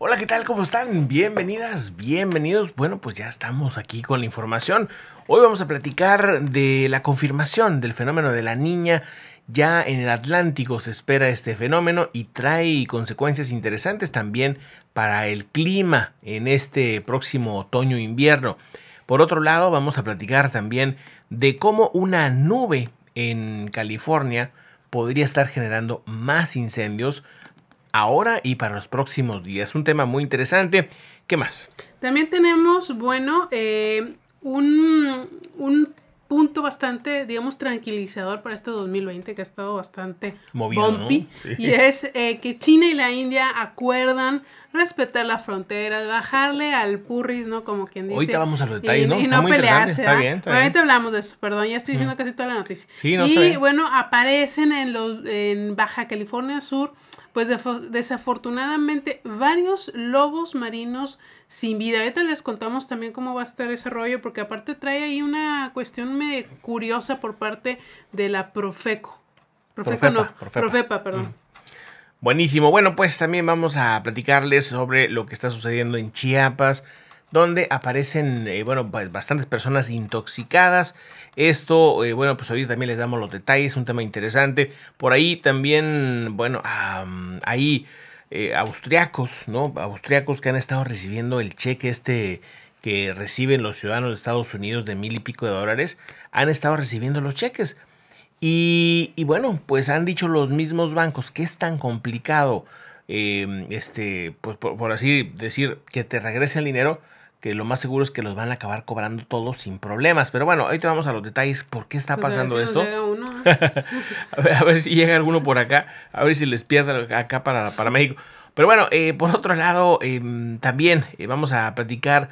Hola, ¿qué tal? ¿Cómo están? Bienvenidas, bienvenidos. Bueno, pues ya estamos aquí con la información. Hoy vamos a platicar de la confirmación del fenómeno de la niña. Ya en el Atlántico se espera este fenómeno y trae consecuencias interesantes también para el clima en este próximo otoño-invierno. Por otro lado, vamos a platicar también de cómo una nube en California podría estar generando más incendios ahora y para los próximos días. Un tema muy interesante. ¿Qué más? También tenemos, bueno, eh, un, punto bastante, digamos, tranquilizador para este 2020 que ha estado bastante Movido, bumpy. Y es eh, que China y la India acuerdan respetar la frontera, bajarle al purris, ¿no? Como quien dice. Ahorita vamos a los detalles, ¿no? muy pelearse. Está bien, hablamos de eso, perdón, ya estoy diciendo mm. casi toda la noticia. Sí, no, y bueno, aparecen en, los, en Baja California Sur pues desafortunadamente varios lobos marinos sin vida. Ahorita les contamos también cómo va a estar ese rollo, porque aparte trae ahí una cuestión medio curiosa por parte de la Profeco. Profeco Profepa, Profepa, perdón. Mm. Buenísimo. Bueno, pues también vamos a platicarles sobre lo que está sucediendo en Chiapas donde aparecen, eh, bueno, pues, bastantes personas intoxicadas. Esto, eh, bueno, pues ahorita también les damos los detalles, un tema interesante. Por ahí también, bueno, hay eh, austriacos, ¿no? Austriacos que han estado recibiendo el cheque este que reciben los ciudadanos de Estados Unidos de mil y pico de dólares, han estado recibiendo los cheques. Y, bueno, pues han dicho los mismos bancos que es tan complicado, em, este, pues por, por así decir, que te regrese el dinero que lo más seguro es que los van a acabar cobrando todos sin problemas. Pero bueno, ahorita vamos a los detalles por qué está pues pasando esto. a, ver, si llega alguno por acá, a ver si les pierde acá para, para México. Pero bueno, eh, por otro lado, em, también eh, vamos a platicar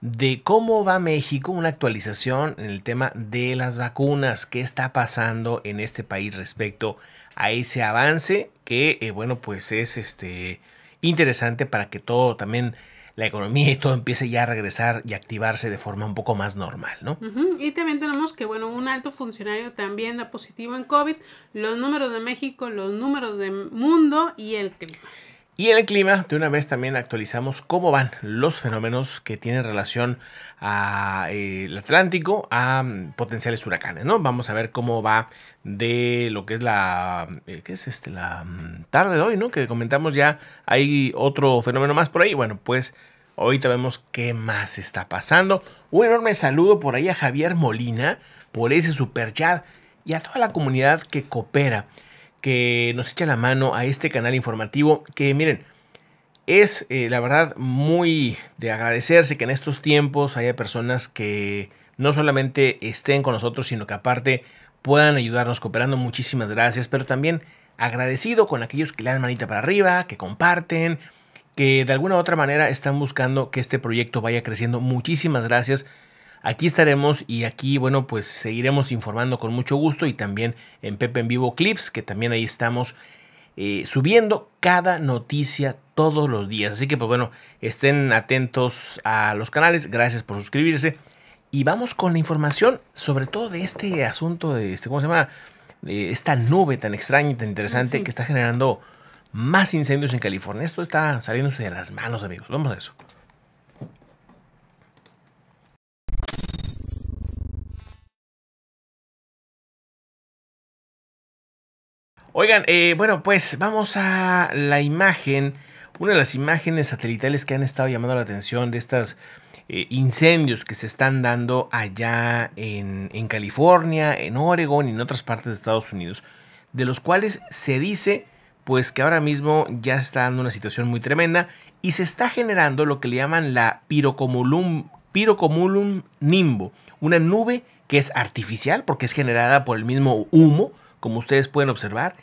de cómo va México, una actualización en el tema de las vacunas, qué está pasando en este país respecto a ese avance que, eh, bueno, pues es este, interesante para que todo también la economía y todo empiece ya a regresar y activarse de forma un poco más normal, ¿no? Y también tenemos que, bueno, un alto funcionario también da positivo en COVID, los números de México, los números del mundo y el clima. Y en el clima, de una vez también actualizamos cómo van los fenómenos que tienen relación al eh, Atlántico a mm, potenciales huracanes, ¿no? Vamos a ver cómo va de lo que es la eh, ¿qué es este la mm, tarde de hoy, ¿no? Que comentamos ya hay otro fenómeno más por ahí. Bueno, pues Ahorita vemos qué más está pasando. Un enorme saludo por ahí a Javier Molina por ese super chat y a toda la comunidad que coopera, que nos echa la mano a este canal informativo que miren, es eh, la verdad muy de agradecerse que en estos tiempos haya personas que no solamente estén con nosotros, sino que aparte puedan ayudarnos cooperando. Muchísimas gracias, pero también agradecido con aquellos que le dan manita para arriba, que comparten, que de alguna u otra manera están buscando que este proyecto vaya creciendo. Muchísimas gracias. Aquí estaremos y aquí, bueno, pues seguiremos informando con mucho gusto y también en Pepe en Vivo Clips, que también ahí estamos eh, subiendo cada noticia todos los días. Así que, pues bueno, estén atentos a los canales. Gracias por suscribirse. Y vamos con la información, sobre todo de este asunto, de este, ¿cómo se llama? esta nube tan extraña y tan interesante que está generando más incendios en California. Esto está saliéndose de las manos, amigos. Vamos a eso. Oigan, eh, bueno, pues vamos a la imagen, una de las imágenes satelitales que han estado llamando la atención de estos eh, incendios que se están dando allá en, en California, en Oregon y en otras partes de Estados Unidos, de los cuales se dice pues que ahora mismo ya está dando una situación muy tremenda y se está generando lo que le llaman la Pirocomulum nimbo, una nube que es artificial porque es generada por el mismo humo, como ustedes pueden observar.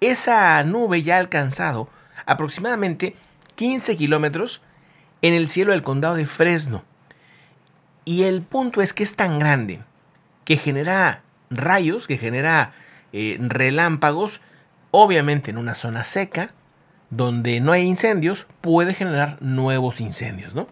Esa nube ya ha alcanzado aproximadamente 15 kilómetros en el cielo del condado de Fresno. Y el punto es que es tan grande que genera rayos, que genera eh, relámpagos, Obviamente en una zona seca, donde no hay incendios, puede generar nuevos incendios, ¿no?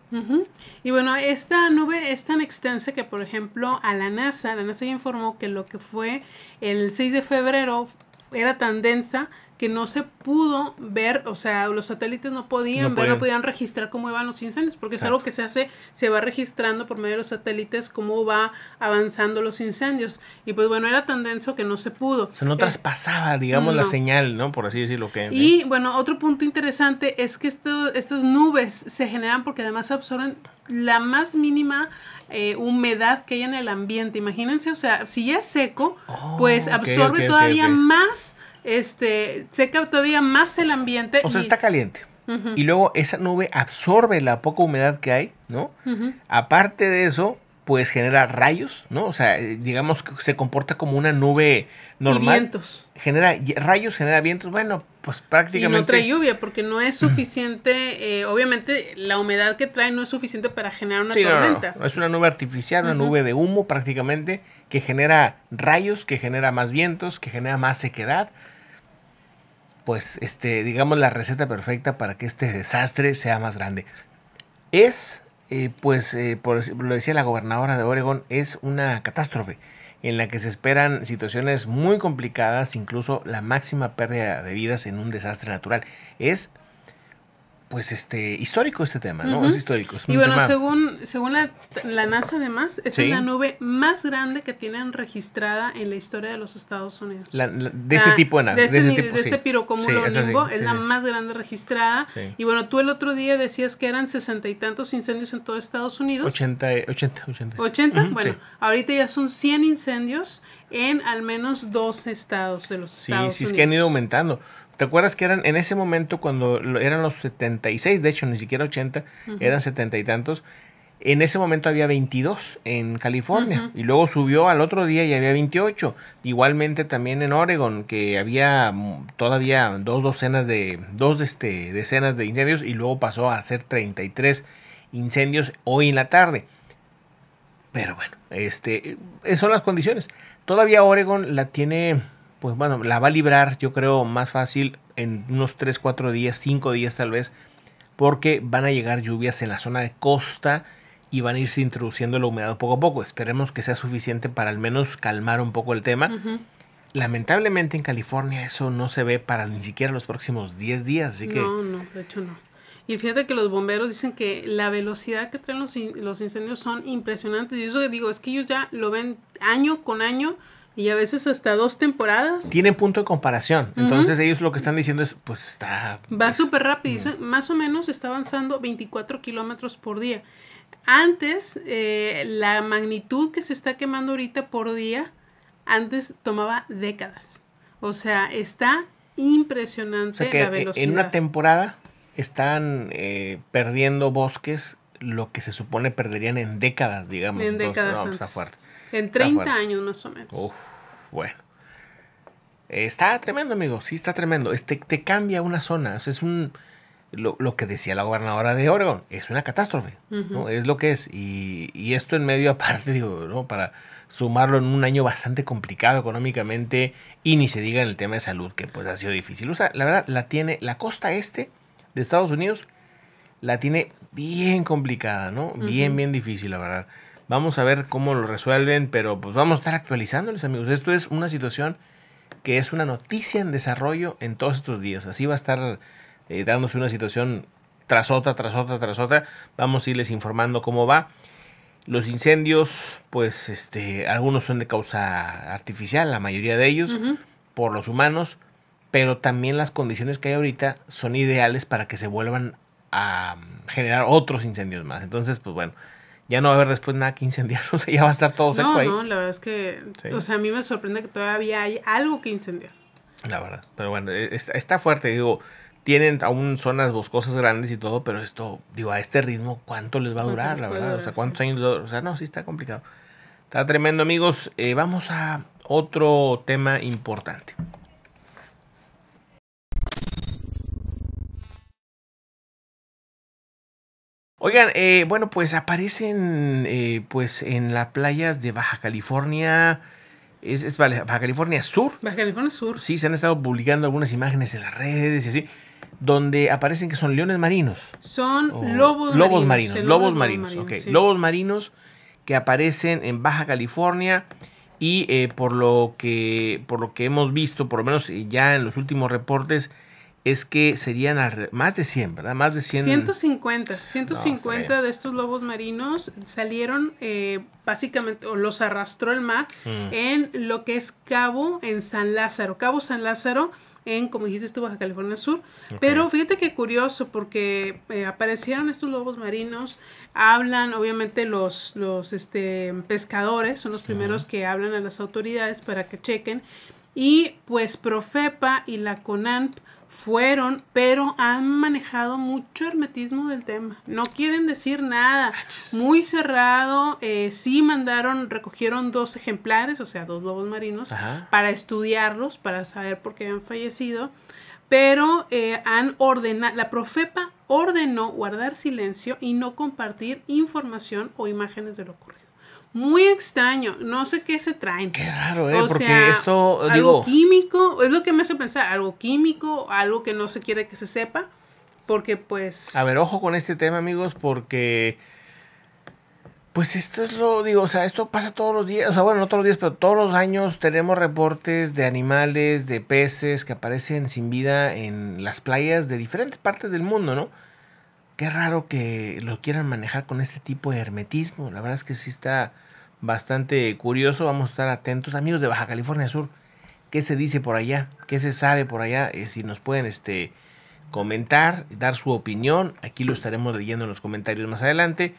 Y bueno, esta nube es tan extensa que, por ejemplo, a la NASA, la NASA informó que lo que fue el 6 de febrero era tan densa que no se pudo ver, o sea, los satélites no podían ver, no podían registrar cómo iban los incendios, porque es algo que se hace, se va registrando por medio de los satélites cómo va avanzando los incendios. Y pues bueno, era tan denso que no se pudo. O sea, no eh, traspasaba, digamos, la señal, ¿no? Por así decirlo que... Y bueno, otro punto interesante es que esto, estas nubes se generan porque además absorben la más mínima eh, humedad que hay en el ambiente. Imagínense, o sea, si ya es seco, pues oh, absorbe todavía más este, seca todavía más el ambiente. O sea, está caliente. Y luego esa nube absorbe la poca humedad que hay, ¿no? Aparte de eso, pues genera rayos, ¿no? O sea, eh, digamos que se comporta como una nube normal. Genera rayos, genera vientos. Bueno, pues prácticamente. Y no trae lluvia porque no es suficiente. Eh, obviamente, la humedad que trae no es suficiente para generar una tormenta. Es una nube artificial, una nube de humo prácticamente que genera rayos, que genera más vientos, que genera más sequedad pues, este, digamos, la receta perfecta para que este desastre sea más grande. Es, eh, pues, eh, por, lo decía la gobernadora de Oregón, es una catástrofe en la que se esperan situaciones muy complicadas, incluso la máxima pérdida de vidas en un desastre natural. Es pues este histórico este tema, ¿no? Es histórico. y bueno, según, según la, NASA además, es la nube más grande que tienen registrada en la historia de los Estados Unidos. de ese tipo de nave. De este, ese tipo, de este es la más grande registrada. Y bueno, tú el otro día decías que eran sesenta y tantos incendios en todo Estados Unidos. Ochenta, ochenta, ochenta. bueno, ahorita ya son cien incendios en al menos dos estados de los Estados Unidos. Sí, sí, es que han ido aumentando. ¿Te acuerdas que eran en ese momento cuando eran los 76, de hecho ni siquiera 80, eran 70 y tantos? En ese momento había 22 en California y luego subió al otro día y había 28. Igualmente también en Oregon que había mm, todavía dos docenas de dos este, decenas de incendios y luego pasó a ser 33 incendios hoy en la tarde. Pero bueno, este eh, son las condiciones. Todavía Oregon la tiene pues bueno, la va a librar yo creo más fácil en unos 3, 4 días, 5 días tal vez, porque van a llegar lluvias en la zona de costa y van a irse introduciendo la humedad poco a poco. Esperemos que sea suficiente para al menos calmar un poco el tema. Lamentablemente en California eso no se ve para ni siquiera los próximos 10 días, así que... No, no, de hecho no. Y fíjate que los bomberos dicen que la velocidad que traen los, incendios son impresionantes. Y eso que digo, es que ellos ya lo ven año con año y a veces hasta dos temporadas. Tienen punto de comparación. Entonces ellos lo que están diciendo es, pues está... Va pues, súper rápido. Mm. Más o menos está avanzando 24 kilómetros por día. Antes, eh, la magnitud que se está quemando ahorita por día, antes tomaba décadas. O sea, está impresionante la velocidad. En una temporada están eh, perdiendo bosques lo que se supone perderían en décadas, digamos. En décadas. Entonces, pues, fuerte. En 30 años más o menos. bueno. Está tremendo, amigo. Sí, está tremendo. Este, te cambia una zona. es un. Lo, que decía la gobernadora de Oregon, es una catástrofe, ¿no? Es lo que es. Y, esto en medio aparte, digo, ¿no? Para sumarlo en un año bastante complicado económicamente y ni se diga en el tema de salud, que pues ha sido difícil. O sea, la verdad, la tiene, la costa este de Estados Unidos la tiene bien complicada, ¿no? Bien, bien difícil, la verdad. Vamos a ver cómo lo resuelven, pero pues vamos a estar actualizándoles, amigos. Esto es una situación que es una noticia en desarrollo en todos estos días. Así va a estar eh, dándose una situación tras otra, tras otra, tras otra. Vamos a irles informando cómo va. Los incendios, pues este, algunos son de causa artificial, la mayoría de ellos, por los humanos, pero también las condiciones que hay ahorita son ideales para que se vuelvan a generar otros incendios más. Entonces, pues bueno, ya no va a haber después nada que incendiar, o sea, ya va a estar todo seco no, ahí. No, la verdad es que, o sea, a mí me sorprende que todavía hay algo que incendiar. La verdad, pero bueno, e, está, fuerte, digo, tienen aún zonas boscosas grandes y todo, pero esto, digo, a este ritmo, ¿cuánto les va a durar, la verdad? o sea, ¿cuántos años? O sea, no, sí está complicado. Está tremendo, amigos. Eh, vamos a otro tema importante. Oigan, eh, bueno, pues aparecen eh, pues en las playas de Baja California. Es, Baja California Sur. Baja California Sur. Sí, se han estado publicando algunas imágenes en las redes y así. Donde aparecen que son leones marinos. Son lobos, lobos, marinos. lobos, marinos. ok. Lobos marinos que aparecen en Baja California. Y eh, por lo que. Por lo que hemos visto, por lo menos ya en los últimos reportes es que serían más de 100, ¿verdad? Más de 100. 150, 150 de estos lobos marinos salieron eh, básicamente, o los arrastró el mar mm. en lo que es Cabo, en San Lázaro. Cabo San Lázaro, en, como dijiste estuvo Baja California Sur. Pero fíjate qué curioso, porque eh, aparecieron estos lobos marinos, hablan, obviamente, los, los este, pescadores, son los primeros que hablan a las autoridades para que chequen. Y pues Profepa y la CONANP fueron, pero han manejado mucho hermetismo del tema. No quieren decir nada. Muy cerrado. Eh, sí mandaron, recogieron dos ejemplares, o sea, dos lobos marinos, para estudiarlos, para saber por qué han fallecido. Pero eh, han ordenado, la profepa ordenó guardar silencio y no compartir información o imágenes de lo ocurrido muy extraño. No sé qué se traen. Qué raro, ¿eh? Porque esto. Algo químico, es lo que me hace pensar, algo químico, algo que no se quiere que se sepa. Porque, pues. A ver, ojo con este tema, amigos, porque. Pues esto es lo, digo, o sea, esto pasa todos los días, o sea, bueno, no todos los días, pero todos los años tenemos reportes de animales, de peces que aparecen sin vida en las playas de diferentes partes del mundo, ¿no? Qué raro que lo quieran manejar con este tipo de hermetismo, la verdad es que sí está, bastante curioso. Vamos a estar atentos, amigos de Baja California Sur. ¿Qué se dice por allá? ¿Qué se sabe por allá? Eh, si nos pueden este, comentar, dar su opinión. Aquí lo estaremos leyendo en los comentarios más adelante.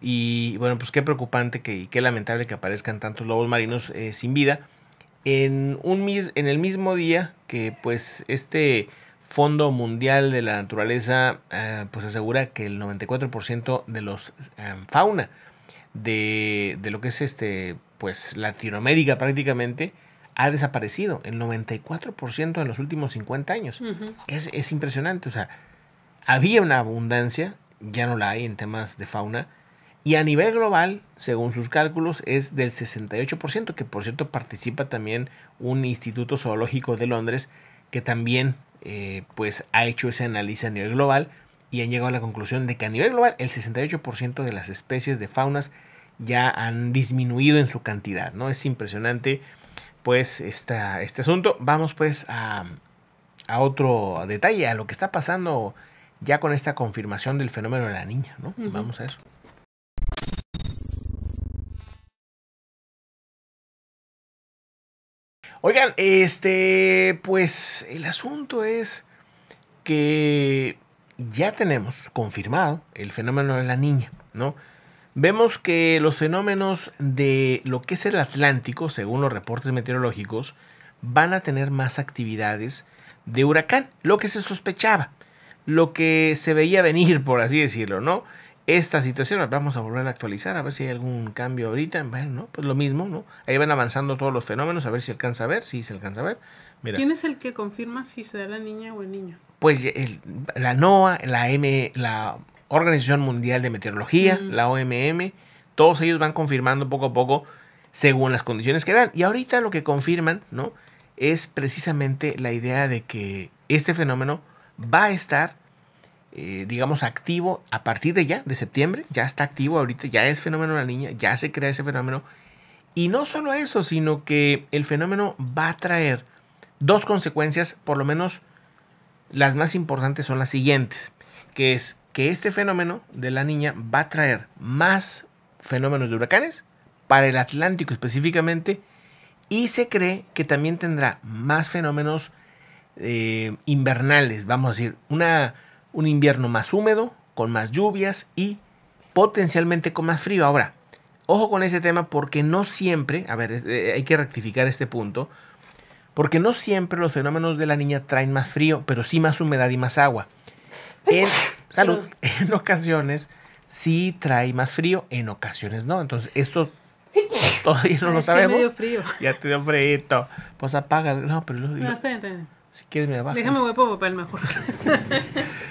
Y bueno, pues qué preocupante que, y qué lamentable que aparezcan tantos lobos marinos eh, sin vida. En, un, en el mismo día que pues este Fondo Mundial de la Naturaleza eh, pues asegura que el 94% de los fauna de, lo que es este, pues Latinoamérica prácticamente, ha desaparecido el 94% en los últimos 50 años. que es, impresionante. O sea, había una abundancia, ya no la hay en temas de fauna. Y a nivel global, según sus cálculos, es del 68%, que por cierto participa también un instituto zoológico de Londres que también eh, pues, ha hecho ese análisis a nivel global y han llegado a la conclusión de que a nivel global el 68% de las especies de faunas ya han disminuido en su cantidad, ¿no? Es impresionante pues esta, este asunto. Vamos pues a, a otro detalle, a lo que está pasando ya con esta confirmación del fenómeno de la niña, ¿no? Vamos a eso. Oigan, este, pues el asunto es que ya tenemos confirmado el fenómeno de la niña, ¿no? Vemos que los fenómenos de lo que es el Atlántico, según los reportes meteorológicos, van a tener más actividades de huracán, lo que se sospechaba, lo que se veía venir, por así decirlo, ¿no? esta situación. Vamos a volver a actualizar, a ver si hay algún cambio ahorita. Bueno, pues lo mismo, ¿no? Ahí van avanzando todos los fenómenos, a ver si alcanza a ver, si se alcanza a ver. ¿Quién es el que confirma si se da la niña o el niño? Pues la NOAA, la M, la Organización Mundial de Meteorología, la OMM, todos ellos van confirmando poco a poco según las condiciones que dan. Y ahorita lo que confirman, ¿no? Es precisamente la idea de que este fenómeno va a estar eh, digamos, activo a partir de ya, de septiembre, ya está activo ahorita, ya es fenómeno la niña, ya se crea ese fenómeno. Y no solo eso, sino que el fenómeno va a traer dos consecuencias, por lo menos las más importantes son las siguientes, que es que este fenómeno de la niña va a traer más fenómenos de huracanes para el Atlántico específicamente y se cree que también tendrá más fenómenos eh, invernales, vamos a decir, una un invierno más húmedo, con más lluvias y potencialmente con más frío. Ahora, ojo con ese tema porque no siempre, a ver, eh, eh, hay que rectificar este punto, porque no siempre los fenómenos de la niña traen más frío, pero sí más humedad y más agua. En, salud, en ocasiones sí trae más frío, en ocasiones no. Entonces, esto todavía no lo sabemos. Ya frío. Ya te dio frío. Pues apaga. No, pero... Lo, no, Si quieres me Déjame voy por papel mejor.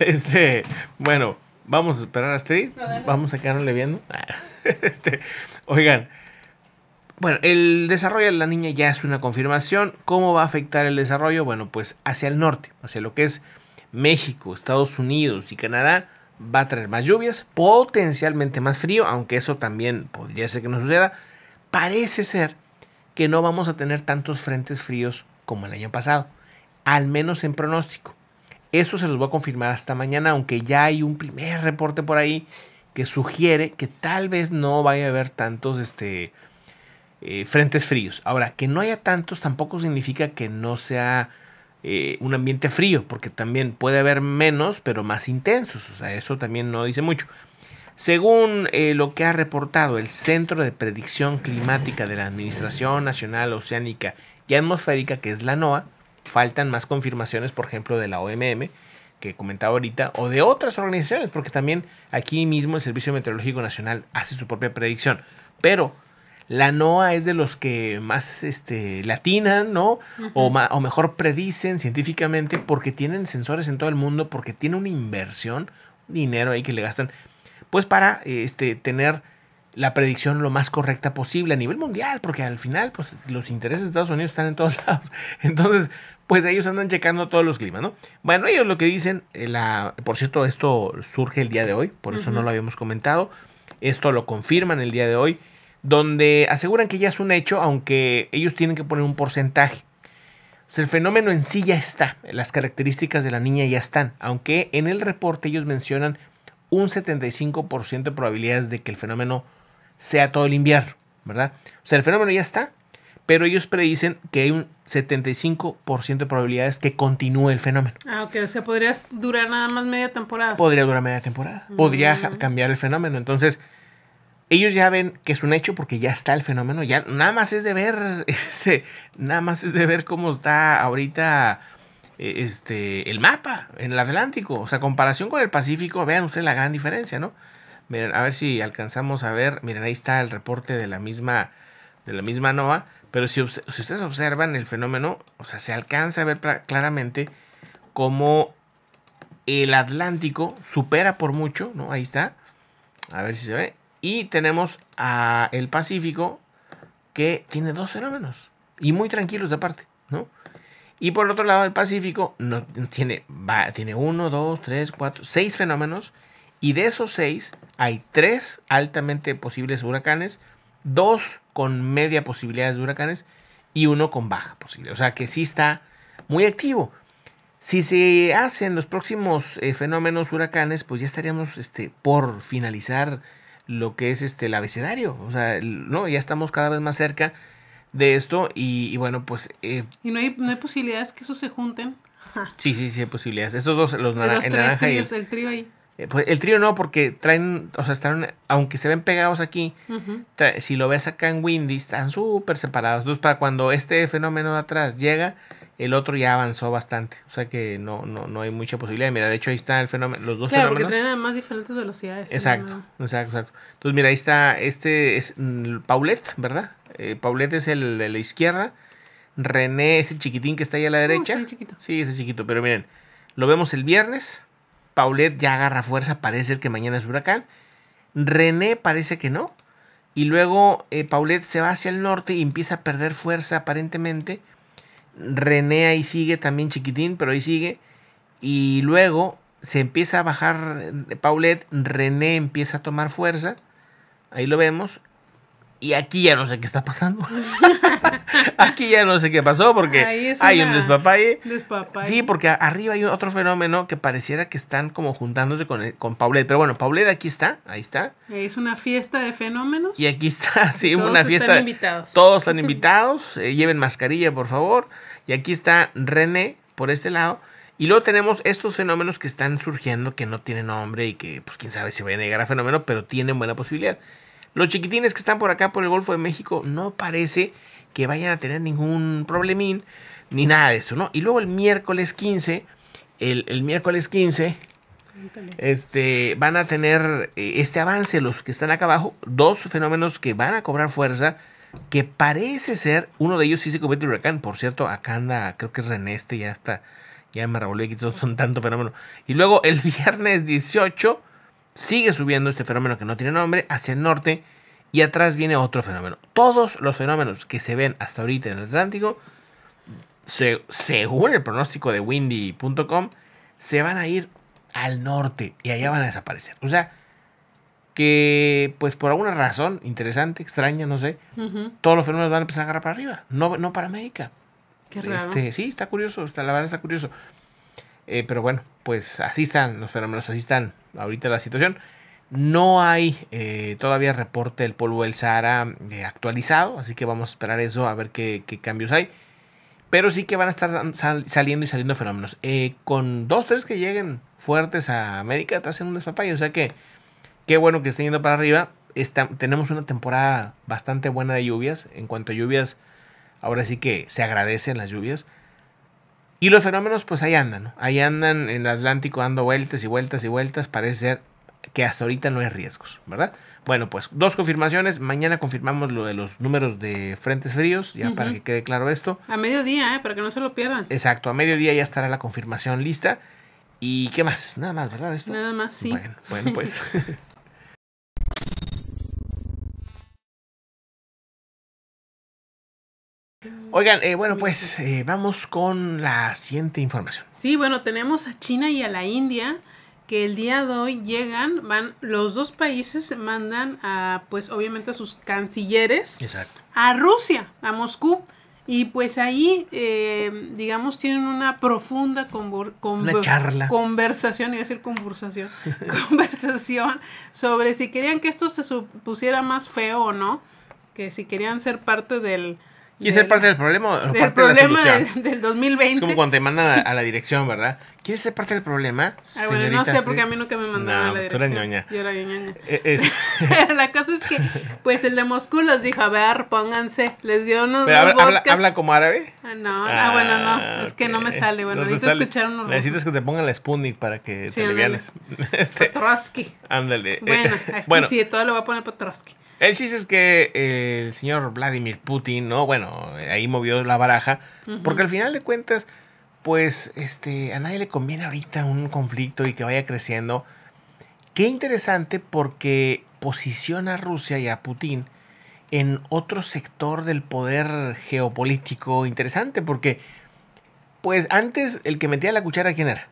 Este, bueno, vamos a esperar a Astrid. Vamos a quedarle viendo. Este, oigan. Bueno, el desarrollo de la niña ya es una confirmación. ¿Cómo va a afectar el desarrollo? Bueno, pues hacia el norte, hacia lo que es México, Estados Unidos y Canadá, va a traer más lluvias, potencialmente más frío, aunque eso también podría ser que no suceda. Parece ser que no vamos a tener tantos frentes fríos como el año pasado, al menos en pronóstico. Eso se los voy a confirmar hasta mañana, aunque ya hay un primer reporte por ahí que sugiere que tal vez no vaya a haber tantos este, eh, frentes fríos. Ahora, que no haya tantos tampoco significa que no sea eh, un ambiente frío, porque también puede haber menos, pero más intensos. O sea, eso también no dice mucho. Según eh, lo que ha reportado el Centro de Predicción Climática de la Administración Nacional Oceánica y Atmosférica, que es la NOAA, faltan más confirmaciones, por ejemplo, de la OMM, que comentaba ahorita, o de otras organizaciones, porque también aquí mismo el Servicio Meteorológico Nacional hace su propia predicción. Pero la NOAA es de los que más este, latinan, ¿no? o, mejor predicen científicamente porque tienen sensores en todo el mundo, porque tiene una inversión, dinero ahí que le gastan, pues para este, tener la predicción lo más correcta posible a nivel mundial, porque al final pues, los intereses de Estados Unidos están en todos lados. Entonces, pues ellos andan checando todos los climas, ¿no? Bueno, ellos lo que dicen, eh, la, por cierto, esto surge el día de hoy, por eso no lo habíamos comentado, esto lo confirman el día de hoy, donde aseguran que ya es un hecho, aunque ellos tienen que poner un porcentaje. O sea, el fenómeno en sí ya está, las características de la niña ya están, aunque en el reporte ellos mencionan un 75% de probabilidades de que el fenómeno sea todo el invierno, ¿verdad? O sea, el fenómeno ya está, pero ellos predicen que hay un 75% de probabilidades que continúe el fenómeno. Ah, ok, o sea, podría durar nada más media temporada. Podría durar media temporada, podría mm. cambiar el fenómeno. Entonces, ellos ya ven que es un hecho porque ya está el fenómeno, ya nada más es de ver, este, nada más es de ver cómo está ahorita e, este, el mapa en el Atlántico, o sea, comparación con el Pacífico, vean ustedes la gran diferencia, ¿no? Miren, a ver si alcanzamos a ver, miren, ahí está el reporte de la misma, de la misma NOAA pero si, ustedes observan el fenómeno, o sea, se alcanza a ver claramente cómo el Atlántico supera por mucho, ¿no? Ahí está. A ver si se ve. Y tenemos a el Pacífico que tiene dos fenómenos y muy tranquilos parte, ¿no? Y por otro lado, el Pacífico no, tiene, tiene uno, dos, tres, cuatro, seis fenómenos. Y de esos seis, hay tres altamente posibles huracanes dos con media posibilidades de huracanes y uno con baja posibilidad. O sea que sí está muy activo. Si se hacen los próximos eh, fenómenos huracanes, pues ya estaríamos este, por finalizar lo que es este, el abecedario. O sea, no, ya estamos cada vez más cerca de esto y, bueno, pues... Eh, ¿Y no hay, posibilidades que eso se junten? Sí, sí, sí, hay posibilidades. Estos dos, los, el trío ahí. Eh, pues el trío no, porque traen, o sea, están, aunque se ven pegados aquí, si lo ves acá en Windy, están súper separados. Entonces, para cuando este fenómeno de atrás llega, el otro ya avanzó bastante. O sea que no, no, no hay mucha posibilidad. Mira, de hecho ahí está el fenómeno, los dos claro, Porque traen además diferentes velocidades. Exacto, exacto, exacto. Entonces, mira, ahí está, este es mm, Paulette, ¿verdad? Eh, Paulette es el de la izquierda. René es el chiquitín que está ahí a la uh, derecha. sí, Sí, ese chiquito, pero miren, lo vemos el viernes. Paulette ya agarra fuerza, parece que mañana es huracán. René parece que no. Y luego paulet eh, Paulette se va hacia el norte y empieza a perder fuerza aparentemente. René ahí sigue también chiquitín, pero ahí sigue. Y luego se empieza a bajar eh, Paulette, René empieza a tomar fuerza. Ahí lo vemos. Y aquí ya no sé qué está pasando. aquí ya no sé qué pasó porque hay un despapaye. Sí, porque arriba hay otro fenómeno que pareciera que están como juntándose con, el, eh, con Paulette. Pero bueno, Paulette aquí está, ahí está. Es una fiesta de fenómenos. Y aquí está, sí, una fiesta. Están invitados. Todos están invitados. Eh, lleven mascarilla, por favor. Y aquí está René por este lado. Y luego tenemos estos fenómenos que están surgiendo que no tienen nombre y que, pues, quién sabe si van a llegar a fenómeno, pero tienen buena posibilidad. Los chiquitines que están por acá, por el Golfo de México, no parece que vayan a tener ningún problemín ni nada de eso, ¿no? Y luego el miércoles 15, el, miércoles 15, este, van a tener eh, este avance, los que están acá abajo, dos fenómenos que van a cobrar fuerza, que parece ser, uno de ellos sí se convierte en huracán, por cierto, acá anda, creo que es René, este ya está, ya me revolví aquí, son tanto fenómeno. Y luego el viernes 18 sigue subiendo este fenómeno que no tiene nombre hacia el norte y atrás viene otro fenómeno. Todos los fenómenos que se ven hasta ahorita en el Atlántico, se, según el pronóstico de windy.com, se van a ir al norte y allá van a desaparecer. O sea, que pues por alguna razón interesante, extraña, no sé, todos los fenómenos van a empezar a agarrar para arriba, no, no para América. Qué raro. Este, sí, está curioso, está, la verdad está curioso. Eh, pero bueno, pues así están los fenómenos, así están ahorita la situación. No hay eh, todavía reporte del polvo del Sahara eh, actualizado, así que vamos a esperar eso a ver qué, cambios hay. Pero sí que van a estar saliendo y saliendo fenómenos. con dos, tres que lleguen fuertes a América, te hacen un despapayo. O sea que qué bueno que estén yendo para arriba. tenemos una temporada bastante buena de lluvias. En cuanto a lluvias, ahora sí que se agradecen las lluvias. Y los fenómenos, pues ahí andan, ¿no? Ahí andan en el Atlántico dando vueltas y vueltas y vueltas. Parece ser que hasta ahorita no hay riesgos, ¿verdad? Bueno, pues dos confirmaciones. Mañana confirmamos lo de los números de frentes fríos, ya para que quede claro esto. A mediodía, ¿eh? Para que no se lo pierdan. Exacto, a mediodía ya estará la confirmación lista. ¿Y qué más? Nada más, ¿verdad? Esto? Nada más, sí. bueno pues. Oigan, eh, bueno, pues eh, vamos con la siguiente información. Sí, bueno, tenemos a China y a la India que el día de hoy llegan, van, los dos países mandan a, pues obviamente a sus cancilleres Exacto. a Rusia, a Moscú. Y pues ahí, eh, digamos, tienen una profunda conversación, iba a decir conversación, conversación sobre si querían que esto se supusiera más feo o no, que si querían ser parte del, ¿Quieres ser parte del problema o del problema Del, del 2020. Es como cuando te mandan a, la dirección, ¿verdad? ¿Quieres ser parte del problema? Ah, bueno, no sé, porque a mí nunca me mandaron a la dirección. Tú ñoña. Yo era ñoña. Eh, Pero la cosa es que, pues el de Moscú los dijo, a ver, pónganse. Les dio unos. Pero habla, como árabe? Ah, no. Ah, bueno, no. Ah, es que no me sale. Bueno, necesito escuchar unos. Necesitas que te pongan la Sputnik para que te alivianes. Este... Ándale. Bueno, es que sí, todo lo voy a poner Potroski. El chiste es que eh, el señor Vladimir Putin, ¿no? Bueno, eh, ahí movió la baraja. Porque al final de cuentas, pues, este, a nadie le conviene ahorita un conflicto y que vaya creciendo. Qué interesante porque posiciona a Rusia y a Putin en otro sector del poder geopolítico interesante. Porque, pues, antes el que metía la cuchara, ¿quién era?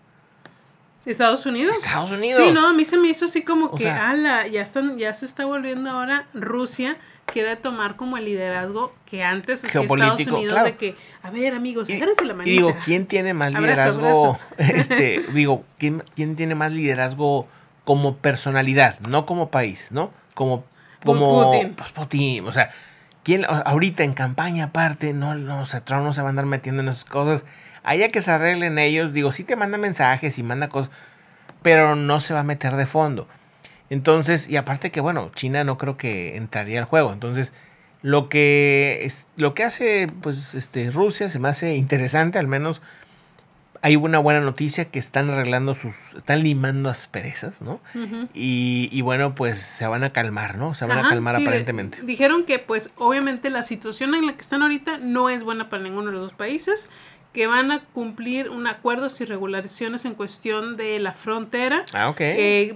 Estados Unidos. Estados Unidos. Sí, no, a mí se me hizo así como que, ala, ya, están, ya se está volviendo ahora Rusia quiere tomar como el liderazgo que antes hacía Estados Unidos de que, a ver, amigos, la digo, ¿quién tiene más liderazgo? Este, digo, ¿quién, tiene más liderazgo como personalidad, no como país, ¿no? Como como Putin. Pues, Putin. o sea, ¿quién ahorita en campaña aparte, no, no, o sea, Trump no se va a andar metiendo en esas cosas. Hay que se arreglen ellos, digo, sí te manda mensajes y manda cosas, pero no se va a meter de fondo. Entonces, y aparte que, bueno, China no creo que entraría al juego. Entonces, lo que, es, lo que hace pues, este, Rusia se me hace interesante, al menos hay una buena noticia que están arreglando sus, están limando asperezas, ¿no? y, bueno, pues se van a calmar, ¿no? Se van a calmar aparentemente. Dijeron que pues obviamente la situación en la que están ahorita no es buena para ninguno de los dos países que van a cumplir un acuerdo y regulaciones en cuestión de la frontera. Ah, ok.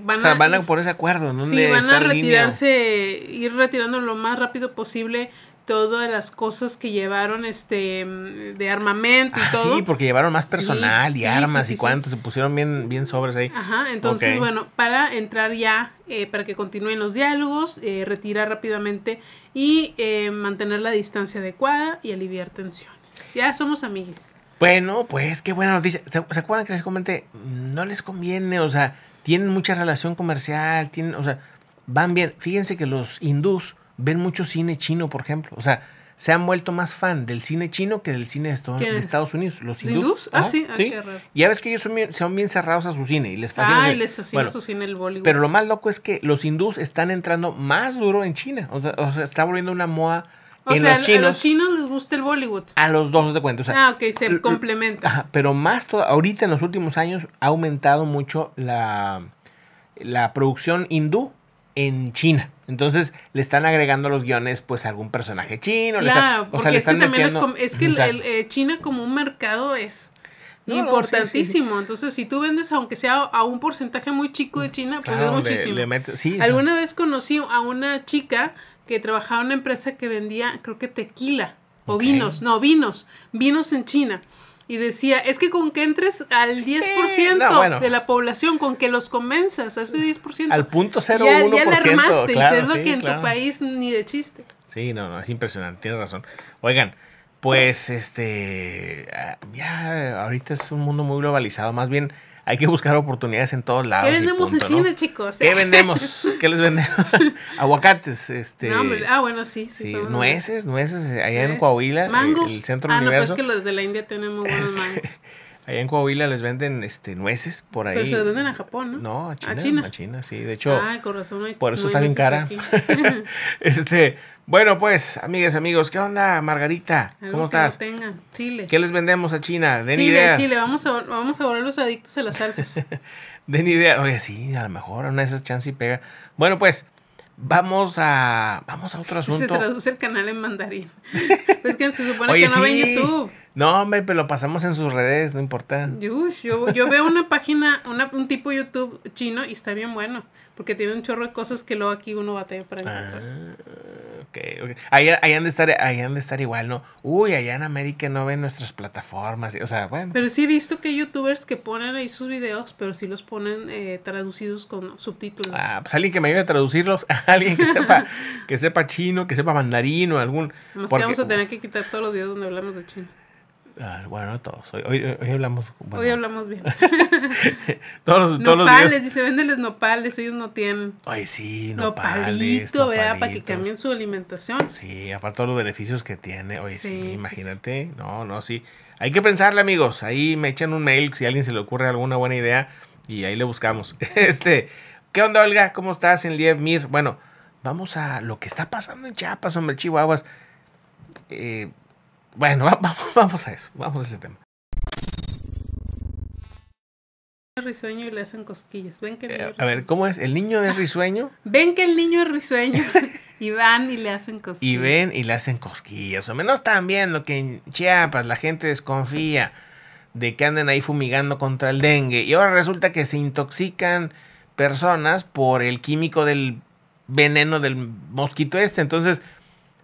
van o sea, van a por ese acuerdo, Sí, van a retirarse, ir retirando lo más rápido posible todas las cosas que llevaron este de armamento y ah, Sí, porque llevaron más personal y armas y cuánto, se pusieron bien, bien sobres ahí. Ajá, entonces, bueno, para entrar ya, eh, para que continúen los diálogos, eh, retirar rápidamente y eh, mantener la distancia adecuada y aliviar tensiones. Ya somos amigos. Bueno, pues qué buena noticia. ¿Se, acuerdan que les comenté? No les conviene, o sea, tienen mucha relación comercial, tienen, o sea, van bien. Fíjense que los hindús ven mucho cine chino, por ejemplo. O sea, se han vuelto más fan del cine chino que del cine de, Estados, Unidos. Los hindús. Ah, ah, sí, Qué raro. Ya ves que ellos son bien, cerrados a su cine y les fascina. Ah, y les fascina su cine el Bollywood. Pero lo más loco es que los hindús están entrando más duro en China. o sea está volviendo una moda o sea, a los chinos les gusta el Bollywood. A los dos de cuenta. O ah, ok, se complementa. Pero más toda, ahorita en los últimos años ha aumentado mucho la, la producción hindú en China. Entonces le están agregando a los guiones pues algún personaje chino. porque es que eh, China como un mercado es importantísimo. Entonces si tú vendes aunque sea a un porcentaje muy chico de mm, China, pues es muchísimo. Alguna vez conocí a una chica que trabajaba en una empresa que vendía, creo que tequila o vinos, no, vinos, vinos en China. Y decía, es que con que entres al 10% de la población, con que los convenzas hace ese 10%. Al punto cero ya, ya claro, y que en tu país ni de chiste. Sí, no, no, es impresionante, tienes razón. Oigan, pues este, ah, ya ahorita es un mundo muy globalizado, más bien hay que buscar oportunidades en todos lados. ¿Qué vendemos en China, chicos? ¿Qué vendemos? ¿Qué les vendemos? Aguacates, este. No, ah, bueno, sí. Sí, nueces, nueces, allá en Coahuila, El, centro ah, Ah, no, pues que los de la India tenemos buenos este, mangos. Ahí en Coahuila les venden este, nueces por ahí. Pero se venden a Japón, ¿no? No, a China. A China, sí. De hecho, por eso está bien cara. este, bueno, pues, amigas, amigos, ¿qué onda, Margarita? ¿Cómo estás? Chile. ¿Qué les vendemos a China? Den Chile, ideas. Chile, vamos a, vamos a volver los adictos a las salsas. Den idea. Oye, sí, a lo mejor una de esas chances y pega. Bueno, pues, Vamos a, vamos a otro asunto. Se traduce el canal en mandarín. pues que se supone que no ven YouTube. No, hombre, pero lo pasamos en sus redes, no importa. yo, veo una página, una, un tipo YouTube chino y está bien bueno, porque tiene un chorro de cosas que luego aquí uno batalla para encontrar. Ah. Ahí, han de estar, ahí han de estar igual, ¿no? Uy, allá en América no ven nuestras plataformas. O sea, bueno. Pero sí he visto que hay youtubers que ponen ahí sus videos, pero sí los ponen eh, traducidos con subtítulos. Ah, pues alguien que me ayude a traducirlos, alguien que sepa, que sepa chino, que sepa mandarín o algún. que vamos a tener que quitar todos los videos donde hablamos de chino. Ah, bueno, no todos. Hoy, hablamos. hoy hablamos bien. todos, nopales, los días. se venden los nopales, ellos no tienen. Ay, sí, nopales. Para que cambien su alimentación. Sí, aparte todos los beneficios que tiene. Oye, sí, imagínate. No, no, sí. Hay que pensarle, amigos. Ahí me echan un mail si a alguien se le ocurre alguna buena idea y ahí le buscamos. este, ¿qué onda, Olga? ¿Cómo estás en Liev Mir? Bueno, vamos a lo que está pasando en Chiapas, hombre, Chihuahuas. Eh bueno, vamos, vamos a eso, vamos a ese tema. risueño y le hacen cosquillas. Ven que eh, a ver, ¿cómo es? ¿El niño es risueño? ven que el niño es risueño y van y le hacen cosquillas. Y ven y le hacen cosquillas. O menos también lo que en Chiapas la gente desconfía de que anden ahí fumigando contra el dengue. Y ahora resulta que se intoxican personas por el químico del veneno del mosquito este. Entonces,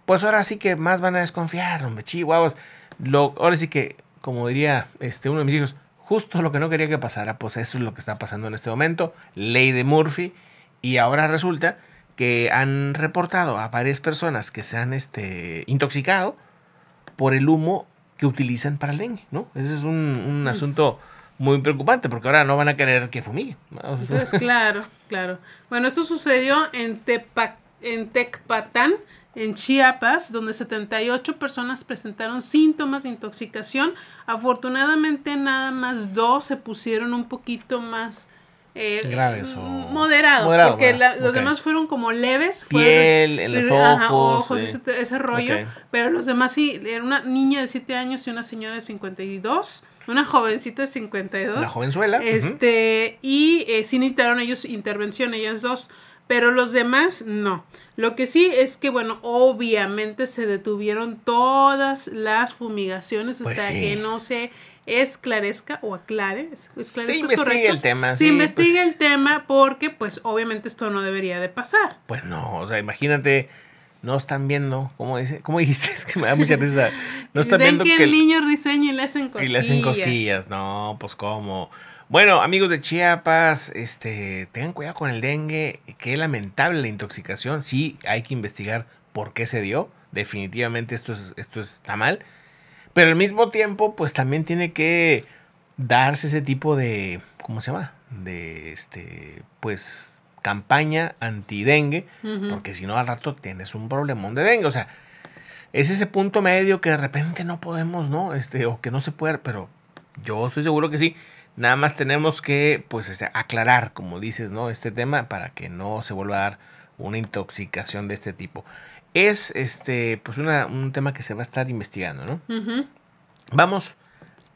pues ahora sí que más van a desconfiar, hombre, chihuahuas. Lo, ahora sí que, como diría este, uno de mis hijos, justo lo que no quería que pasara, pues eso es lo que está pasando en este momento. Ley de Murphy. Y ahora resulta que han reportado a varias personas que se han este, intoxicado por el humo que utilizan para el dengue, ¿no? Ese es un, mm. asunto muy preocupante porque ahora no van a querer que fumigue. Pues claro, claro. Bueno, esto sucedió en, en Tecpatán, en Chiapas, donde 78 personas presentaron síntomas de intoxicación. Afortunadamente nada más dos se pusieron un poquito más eh, graves moderado, porque los demás fueron como leves piel los ojos, ese, rollo pero los demás sí era una niña de 7 años y una señora de 52 una jovencita de 52 una jovenzuela este y eh, sí necesitaron ellos intervención ellas dos pero los demás no. Lo que sí es que, bueno, obviamente se detuvieron todas las fumigaciones hasta pues que no se esclarezca o aclare, se investigue el tema. Se investigue pues. el tema porque, pues, obviamente esto no debería de pasar. Pues no, o sea, imagínate, no están viendo, ¿cómo, dice, cómo dijiste? Es que me da mucha risa. No están Ven viendo que el, el niño risueño y le hacen cosquillas. Y le hacen cosquillas, no, pues cómo. Bueno, amigos de Chiapas, este, tengan cuidado con el dengue. Qué lamentable la intoxicación. Sí, hay que investigar por qué se dio. Definitivamente esto, es, esto está mal. Pero al mismo tiempo, pues también tiene que darse ese tipo de, ¿cómo se llama? De, este, pues, campaña anti-dengue. Porque si no, al rato tienes un problemón de dengue. O sea, es ese punto medio que de repente no podemos, ¿no? Este, o que no se puede, pero yo estoy seguro que sí. Nada más tenemos que, pues, este, aclarar, como dices, ¿no? Este tema para que no se vuelva a dar una intoxicación de este tipo. Es, este, pues, un tema que se va a estar investigando, ¿no? Vamos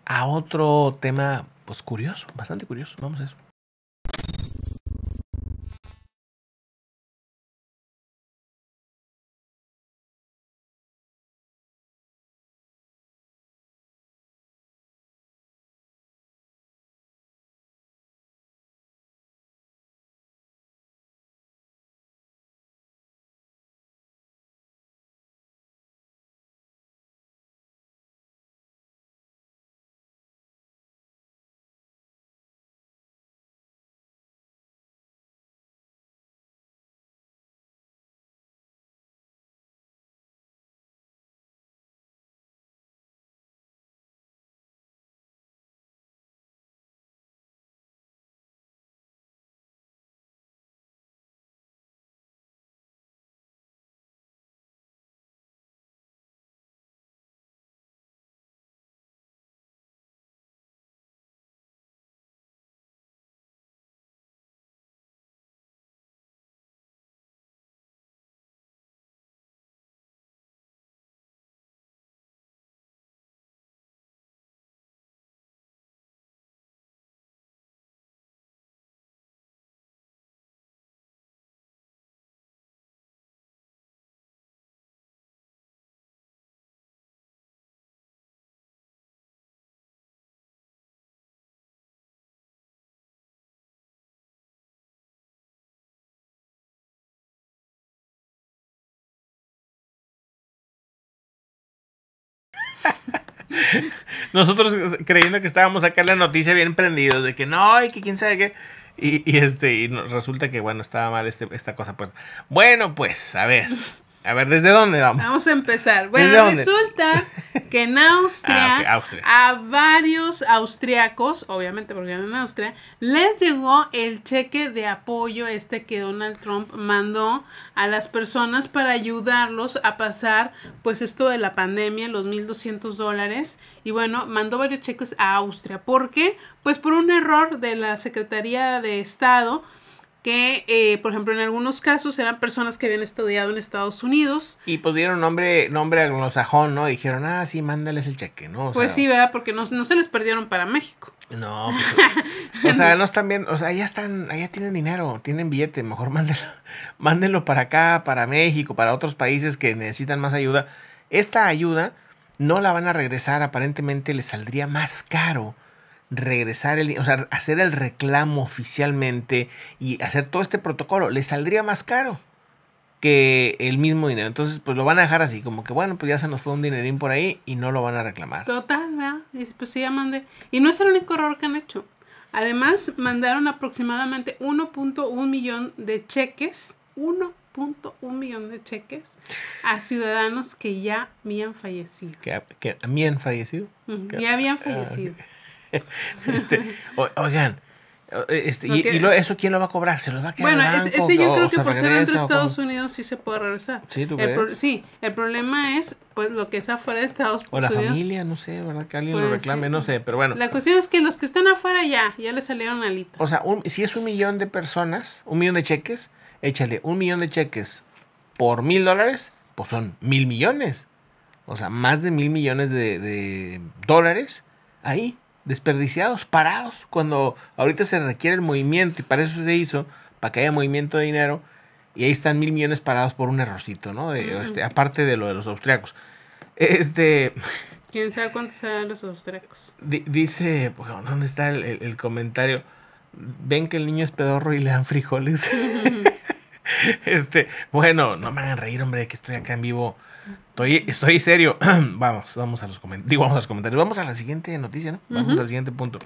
a otro tema, pues, curioso, bastante curioso. Vamos a eso. Nosotros creyendo que estábamos acá en la noticia bien prendidos de que no, hay que quién sabe qué. Y, este, y resulta que bueno, estaba mal este, esta cosa pues Bueno, pues, a ver. A ver, ¿desde dónde vamos? Vamos a empezar. Bueno, resulta que en ah, Austria, a varios austriacos, obviamente porque eran en Austria, les llegó el cheque de apoyo este que Donald Trump mandó a las personas para ayudarlos a pasar pues esto de la pandemia, los 1.200 dólares. Y bueno, mandó varios cheques a Austria. ¿Por qué? Pues por un error de la Secretaría de Estado que, eh, por ejemplo, en algunos casos eran personas que habían estudiado en Estados Unidos. Y pudieron dieron nombre, los sajón, ¿no? Dijeron, ah, sí, mándales el cheque, ¿no? pues sí, vea Porque no, se les perdieron para México. No, pues, o sea, no están bien, o sea, allá están, allá tienen dinero, tienen billete, mejor mándenlo, mándenlo para acá, para México, para otros países que necesitan más ayuda. Esta ayuda no la van a regresar, aparentemente les saldría más caro regresar el o sea, hacer el reclamo oficialmente y hacer todo este protocolo, le saldría más caro que el mismo dinero. Entonces, pues lo van a dejar así, como que bueno, pues ya se nos fue un dinerín por ahí y no lo van a reclamar. Total, ¿verdad? Y pues sí, mandé. Y no es el único error que han hecho. Además, mandaron aproximadamente 1.1 millón de cheques, 1.1 millón de cheques a ciudadanos que ya habían fallecido. ¿Que, habían fallecido? ya habían ah, fallecido. este, oigan, este, y, eso quién lo va a cobrar? ¿Se lo va a quedar? Bueno, ese, yo creo que por ser dentro de Estados Unidos sí se puede regresar. Sí, ¿tú el sí, el problema es pues lo que es afuera de Estados Unidos. O la familia, no sé, ¿verdad? Que alguien lo reclame, no sé, pero bueno. La cuestión es que los que están afuera ya, ya le salieron alitas. O sea, si es un millón de personas, un millón de cheques, échale un millón de cheques por mil dólares, pues son mil millones. O sea, más de mil millones de dólares ahí desperdiciados, parados, cuando ahorita se requiere el movimiento y para eso se hizo, para que haya movimiento de dinero, y ahí están mil millones parados por un errorcito, ¿no? este, aparte de lo de los austriacos. Este... ¿Quién sabe cuántos sean los austriacos? dice, pues, ¿dónde está el, comentario? Ven que el niño es pedorro y le dan frijoles. este, bueno, no me hagan reír, hombre, que estoy acá en vivo Estoy, estoy serio. vamos, vamos a los comentarios. Digo, vamos a los comentarios. Vamos a la siguiente noticia, ¿no? Vamos al siguiente punto.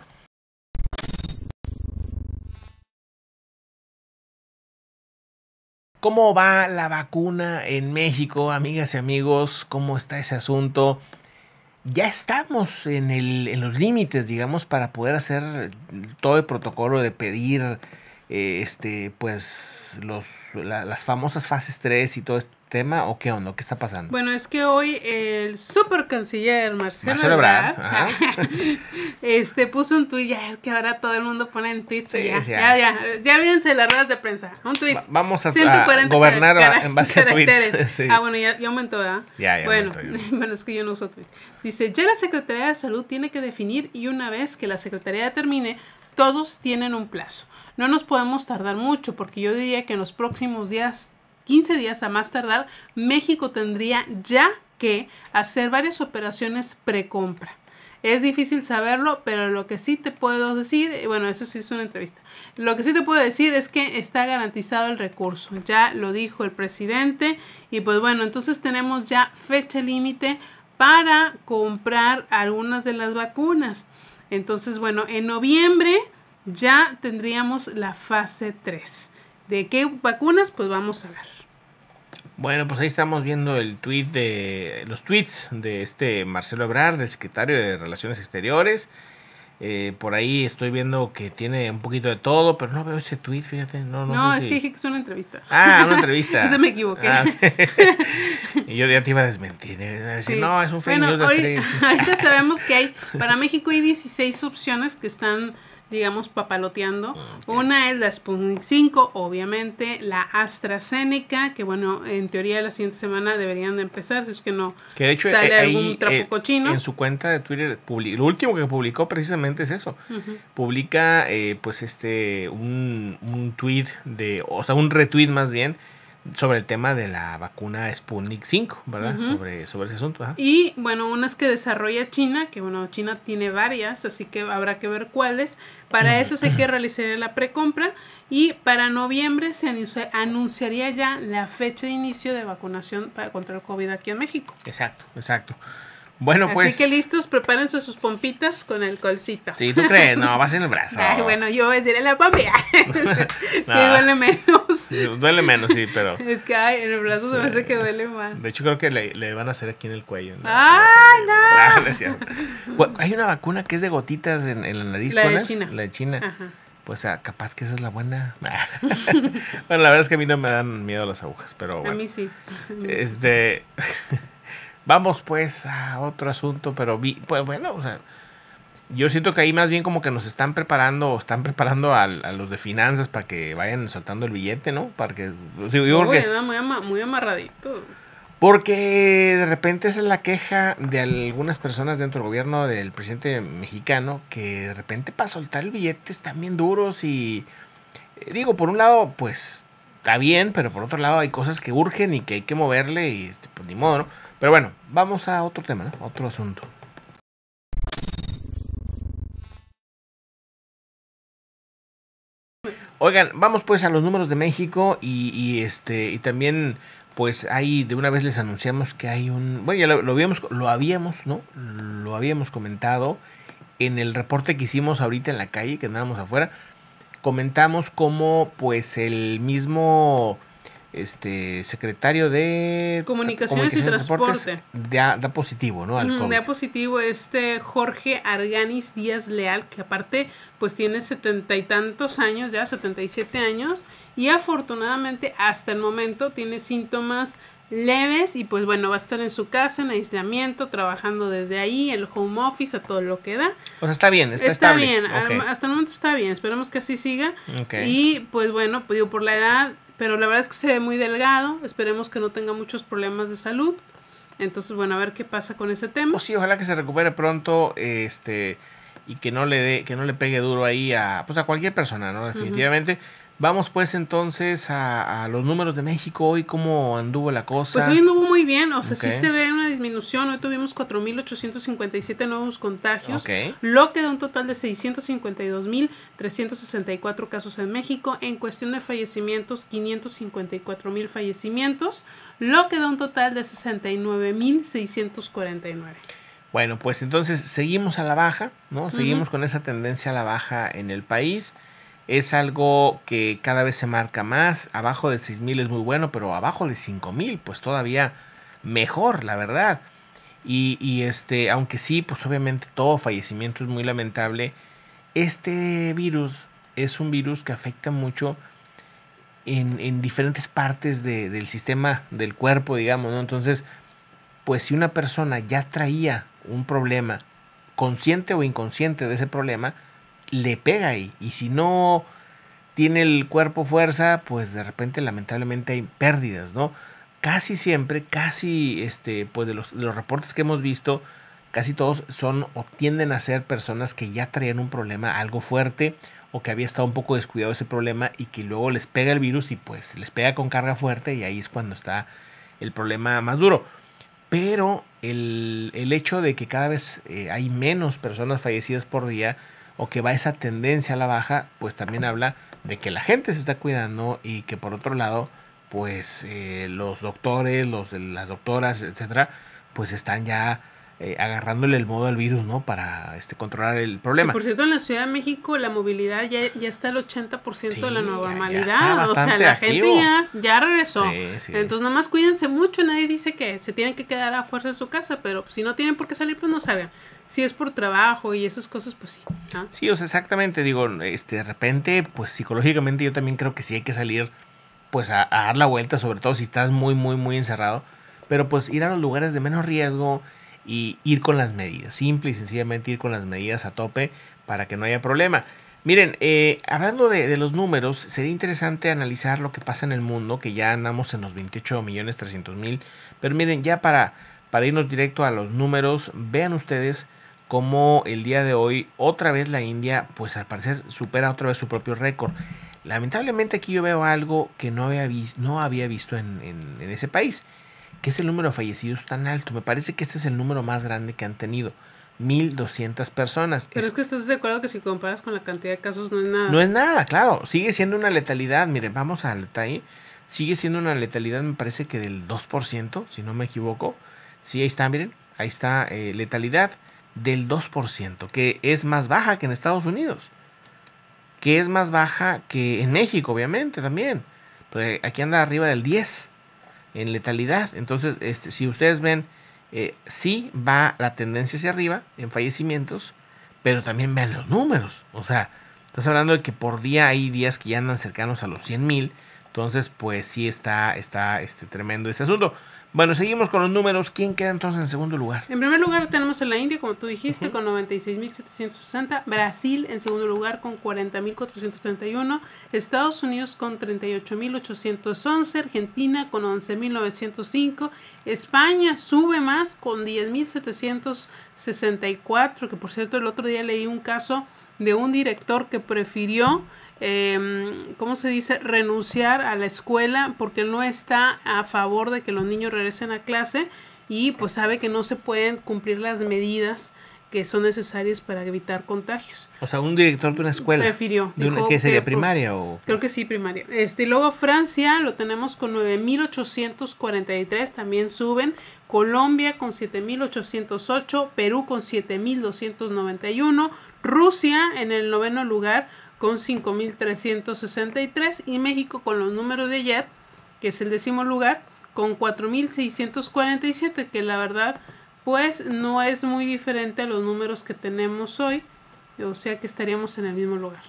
¿Cómo va la vacuna en México, amigas y amigos? ¿Cómo está ese asunto? Ya estamos en, los límites, digamos, para poder hacer todo el protocolo de pedir eh, este, pues, los, las famosas fases 3 y todo esto tema o qué onda? ¿Qué está pasando? Bueno, es que hoy el super canciller Marcelo, Marcelo Ebrard, este puso un tweet, ya es que ahora todo el mundo pone en tweets, ya, ya, ya, ya, olvídense las ruedas de prensa, un tweet. vamos a, gobernar en base a tweets. Ah, bueno, ya, aumentó, ¿verdad? Ya, ya bueno, bueno, es que yo no uso tweets. Dice, ya la Secretaría de Salud tiene que definir y una vez que la Secretaría termine, todos tienen un plazo. No nos podemos tardar mucho porque yo diría que en los próximos días 15 días a más tardar, México tendría ya que hacer varias operaciones precompra. Es difícil saberlo, pero lo que sí te puedo decir, bueno, eso sí es una entrevista, lo que sí te puedo decir es que está garantizado el recurso, ya lo dijo el presidente, y pues bueno, entonces tenemos ya fecha límite para comprar algunas de las vacunas. Entonces, bueno, en noviembre ya tendríamos la fase 3. ¿De qué vacunas? Pues vamos a ver. Bueno, pues ahí estamos viendo el tweet de los tweets de este Marcelo Ebrard, del secretario de Relaciones Exteriores. Eh, por ahí estoy viendo que tiene un poquito de todo, pero no veo ese tweet, fíjate. No, no, no es que dije que es una entrevista. Ah, una entrevista. Se me equivoqué. Ah, y yo ya te iba a desmentir. Eh, no, es un fake bueno, Ahorita, este". ahorita sabemos que hay, para México hay 16 opciones que están digamos, papaloteando. Ah, Una es la Sputnik 5, obviamente, la AstraZeneca, que bueno, en teoría la siguiente semana deberían de empezar, si es que no que de hecho, sale eh, algún eh, En su cuenta de Twitter, lo último que publicó precisamente es eso. Publica, eh, pues, este, un, un tweet de, o sea, un retweet más bien, sobre el tema de la vacuna Sputnik 5, ¿verdad? sobre, sobre ese asunto. Y bueno, unas que desarrolla China, que bueno, China tiene varias, así que habrá que ver cuáles. Para eso hay que realizar la precompra y para noviembre se anunciaría ya la fecha de inicio de vacunación para, contra el COVID aquí en México. Exacto, exacto. Bueno, pues. Así que listos, prepárense sus pompitas con el alcoholcito. Sí, tú crees, no, vas en el brazo. bueno, yo voy a decir en la pompita. es duele menos. Sí, duele menos, sí, pero. Es que ay, en el brazo se me hace que duele más. De hecho, creo que le, le van a hacer aquí en el cuello. ¿no? ¡Ah, no! Hay una vacuna que es de gotitas en, la nariz. La de China. La de China. Ajá pues ah, capaz que esa es la buena. bueno, la verdad es que a mí no me dan miedo las agujas, pero bueno. A mí sí. este, Vamos pues a otro asunto, pero vi, pues bueno, o sea, yo siento que ahí más bien como que nos están preparando, o están preparando a, los de finanzas para que vayan soltando el billete, ¿no? Para que, pues, yo porque, muy, muy amarradito. Porque de repente esa es la queja de algunas personas dentro del gobierno del presidente mexicano, que de repente para soltar el billete están bien duros y eh, digo, por un lado, pues está bien, pero por otro lado hay cosas que urgen y que hay que moverle y este, pues ni modo, ¿no? Pero bueno, vamos a otro tema, ¿no? Otro asunto. Oigan, vamos pues a los números de México y, este y también pues ahí de una vez les anunciamos que hay un bueno ya lo, habíamos lo habíamos no lo habíamos comentado en el reporte que hicimos ahorita en la calle que andábamos afuera comentamos cómo pues el mismo este secretario de Comunicaciones, y Transporte. Da, positivo, ¿no? Al positivo este Jorge Arganis Díaz Leal, que aparte pues tiene setenta y tantos años, ya setenta y siete años, y afortunadamente hasta el momento tiene síntomas leves y pues bueno, va a estar en su casa, en aislamiento, trabajando desde ahí, el home office, a todo lo que da. O sea, está bien, está, está bien, hasta el momento está bien, esperemos que así siga. Y pues bueno, pues, digo, por la edad pero la verdad es que se ve muy delgado. Esperemos que no tenga muchos problemas de salud. Entonces, bueno, a ver qué pasa con ese tema. Pues sí, ojalá que se recupere pronto, este, y que no le dé, que no le pegue duro ahí a, pues a cualquier persona, ¿no? Definitivamente. Vamos pues entonces a, los números de México hoy, cómo anduvo la cosa. Pues hoy anduvo muy bien, o sea, sí se ve una disminución, hoy tuvimos 4.857 nuevos contagios, lo que da un total de 652.364 casos en México, en cuestión de fallecimientos, 554.000 fallecimientos, lo que da un total de 69.649. Bueno, pues entonces seguimos a la baja, ¿no? Seguimos con esa tendencia a la baja en el país es algo que cada vez se marca más. Abajo de 6.000 es muy bueno, pero abajo de 5.000, pues todavía mejor, la verdad. Y, este, aunque sí, pues obviamente todo fallecimiento es muy lamentable, este virus es un virus que afecta mucho en, diferentes partes del sistema del cuerpo, digamos, Entonces, pues si una persona ya traía un problema, consciente o inconsciente de ese problema, le pega ahí. Y si no tiene el cuerpo fuerza, pues de repente lamentablemente hay pérdidas, ¿no? Casi siempre, casi, este, pues de los, reportes que hemos visto, casi todos son o tienden a ser personas que ya traían un problema algo fuerte o que había estado un poco descuidado ese problema y que luego les pega el virus y pues les pega con carga fuerte y ahí es cuando está el problema más duro. Pero el, hecho de que cada vez eh, hay menos personas fallecidas por día, o que va esa tendencia a la baja, pues también habla de que la gente se está cuidando y que por otro lado, pues eh, los doctores, los, las doctoras, etcétera, pues están ya eh, agarrándole el modo al virus, ¿no? Para este, controlar el problema. por cierto, en la Ciudad de México la movilidad ya, está al 80% de la normalidad. o sea, la gente ya, regresó. Entonces, nomás más cuídense mucho. Nadie dice que se tienen que quedar a fuerza en su casa, pero si no tienen por qué salir, pues no salgan. Si es por trabajo y esas cosas, pues sí. Sí, o sea, exactamente. Digo, este, de repente, pues psicológicamente yo también creo que sí hay que salir pues a, dar la vuelta, sobre todo si estás muy, muy, muy encerrado. Pero pues ir a los lugares de menos riesgo, y ir con las medidas, simple y sencillamente ir con las medidas a tope para que no haya problema. Miren, eh, hablando de, los números, sería interesante analizar lo que pasa en el mundo, que ya andamos en los 28 millones 300 pero miren, ya para, para irnos directo a los números, vean ustedes cómo el día de hoy otra vez la India, pues al parecer supera otra vez su propio récord. Lamentablemente aquí yo veo algo que no había, visto, no había visto en ese país qué es el número de fallecidos tan alto. Me parece que este es el número más grande que han tenido. 1.200 personas. Pero es, que estás de acuerdo que si comparas con la cantidad de casos no es nada. No es nada, claro. Sigue siendo una letalidad. Miren, vamos al ahí Sigue siendo una letalidad, me parece que del 2%, si no me equivoco. Sí, ahí está, miren. Ahí está eh, letalidad del 2%, que es más baja que en Estados Unidos. Que es más baja que en México, obviamente, también. Pero eh, aquí anda arriba del 10% en letalidad. Entonces, este, si ustedes ven, eh, sí va la tendencia hacia arriba en fallecimientos, pero también vean los números. O sea, estás hablando de que por día hay días que ya andan cercanos a los 100 mil. Entonces, pues sí está, está este, tremendo este asunto. Bueno, seguimos con los números. ¿Quién queda entonces en segundo lugar? En primer lugar tenemos a la India, como tú dijiste, con 96.760. Brasil en segundo lugar con 40.431. Estados Unidos con 38.811. Argentina con 11.905. España sube más con 10.764. Que por cierto, el otro día leí un caso de un director que prefirió eh, ¿cómo se dice?, renunciar a la escuela porque no está a favor de que los niños regresen a clase y pues sabe que no se pueden cumplir las medidas que son necesarias para evitar contagios. O sea, un director de una escuela. Prefirió. De una, ¿Qué sería pues, primaria o? Creo que sí, primaria. Este, luego Francia lo tenemos con 9.843, también suben. Colombia con 7.808, Perú con 7.291, Rusia en el noveno lugar con 5.363 y México con los números de ayer, que es el décimo lugar, con 4.647, que la verdad pues no es muy diferente a los números que tenemos hoy, o sea que estaríamos en el mismo lugar.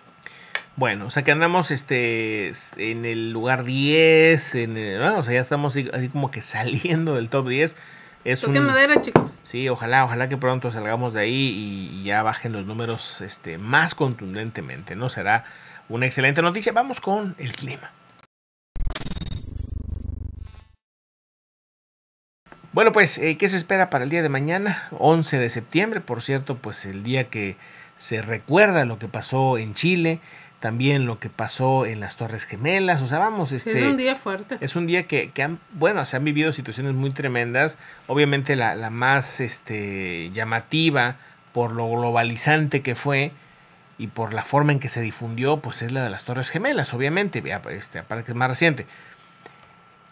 Bueno, o sea que andamos este, en el lugar 10, en el, o ya estamos así como que saliendo del top 10 es Toque un, chicos. Sí, ojalá, ojalá que pronto salgamos de ahí y, ya bajen los números este, más contundentemente, ¿no? Será una excelente noticia. Vamos con el clima. Bueno, pues, eh, ¿qué se espera para el día de mañana? 11 de septiembre, por cierto, pues el día que se recuerda lo que pasó en Chile, también lo que pasó en las Torres Gemelas, o sea, vamos, este... Es un día fuerte. Es un día que, han, bueno, se han vivido situaciones muy tremendas, obviamente la, más este, llamativa por lo globalizante que fue y por la forma en que se difundió, pues es la de las Torres Gemelas, obviamente, este, aparte que es más reciente.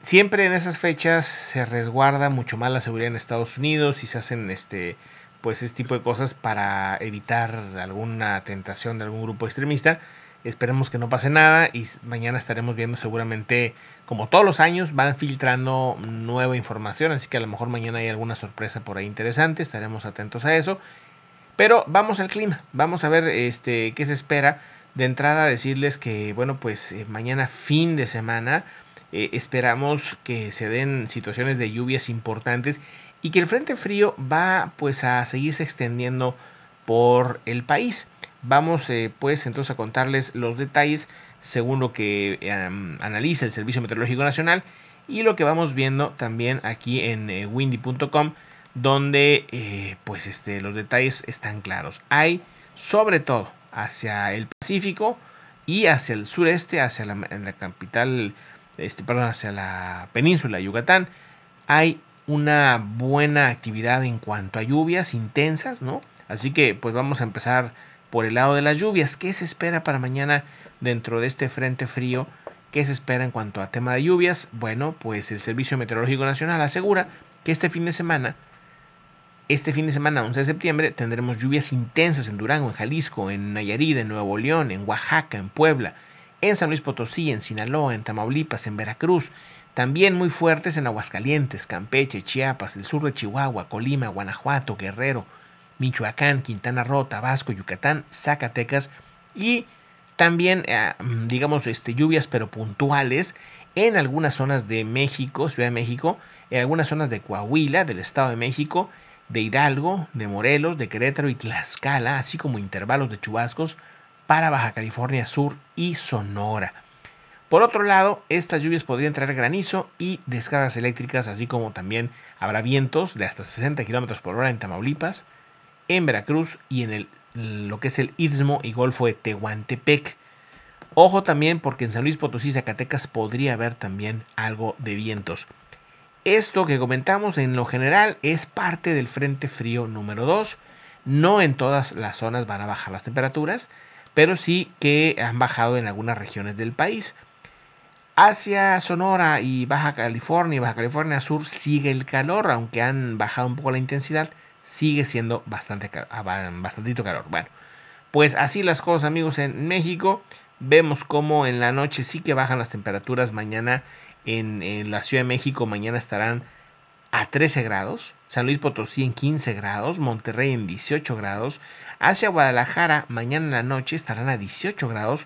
Siempre en esas fechas se resguarda mucho más la seguridad en Estados Unidos y se hacen este, pues este tipo de cosas para evitar alguna tentación de algún grupo extremista. Esperemos que no pase nada y mañana estaremos viendo seguramente, como todos los años, van filtrando nueva información, así que a lo mejor mañana hay alguna sorpresa por ahí interesante, estaremos atentos a eso. Pero vamos al clima, vamos a ver este, qué se espera. De entrada decirles que, bueno, pues eh, mañana fin de semana eh, esperamos que se den situaciones de lluvias importantes y que el Frente Frío va pues a seguirse extendiendo por el país. Vamos eh, pues entonces a contarles los detalles según lo que eh, analiza el Servicio Meteorológico Nacional y lo que vamos viendo también aquí en eh, windy.com donde pues este, los detalles están claros. Hay sobre todo hacia el Pacífico y hacia el sureste, hacia la, capital, este, perdón, hacia la península Yucatán, hay una buena actividad en cuanto a lluvias intensas, ¿no? Así que pues vamos a empezar por el lado de las lluvias. ¿Qué se espera para mañana dentro de este frente frío? ¿Qué se espera en cuanto a tema de lluvias? Bueno, pues el Servicio Meteorológico Nacional asegura que este fin de semana, este fin de semana 11 de septiembre, tendremos lluvias intensas en Durango, en Jalisco, en Nayarit, en Nuevo León, en Oaxaca, en Puebla, en San Luis Potosí, en Sinaloa, en Tamaulipas, en Veracruz, también muy fuertes en Aguascalientes, Campeche, Chiapas, el sur de Chihuahua, Colima, Guanajuato, Guerrero, Michoacán, Quintana Roo, Tabasco, Yucatán, Zacatecas y también, eh, digamos, este, lluvias pero puntuales en algunas zonas de México, Ciudad de México, en algunas zonas de Coahuila, del Estado de México, de Hidalgo, de Morelos, de Querétaro y Tlaxcala, así como intervalos de chubascos para Baja California Sur y Sonora. Por otro lado, estas lluvias podrían traer granizo y descargas eléctricas, así como también habrá vientos de hasta 60 km por hora en Tamaulipas, en Veracruz y en el, lo que es el Istmo y Golfo de Tehuantepec. Ojo también porque en San Luis Potosí, Zacatecas podría haber también algo de vientos. Esto que comentamos en lo general es parte del Frente Frío número 2. No en todas las zonas van a bajar las temperaturas, pero sí que han bajado en algunas regiones del país. Hacia Sonora y Baja California y Baja California Sur sigue el calor, aunque han bajado un poco la intensidad sigue siendo bastante calor. Bueno, pues así las cosas, amigos, en México. Vemos cómo en la noche sí que bajan las temperaturas. Mañana en, la Ciudad de México, mañana estarán a 13 grados, San Luis Potosí en 15 grados, Monterrey en 18 grados, hacia Guadalajara mañana en la noche estarán a 18 grados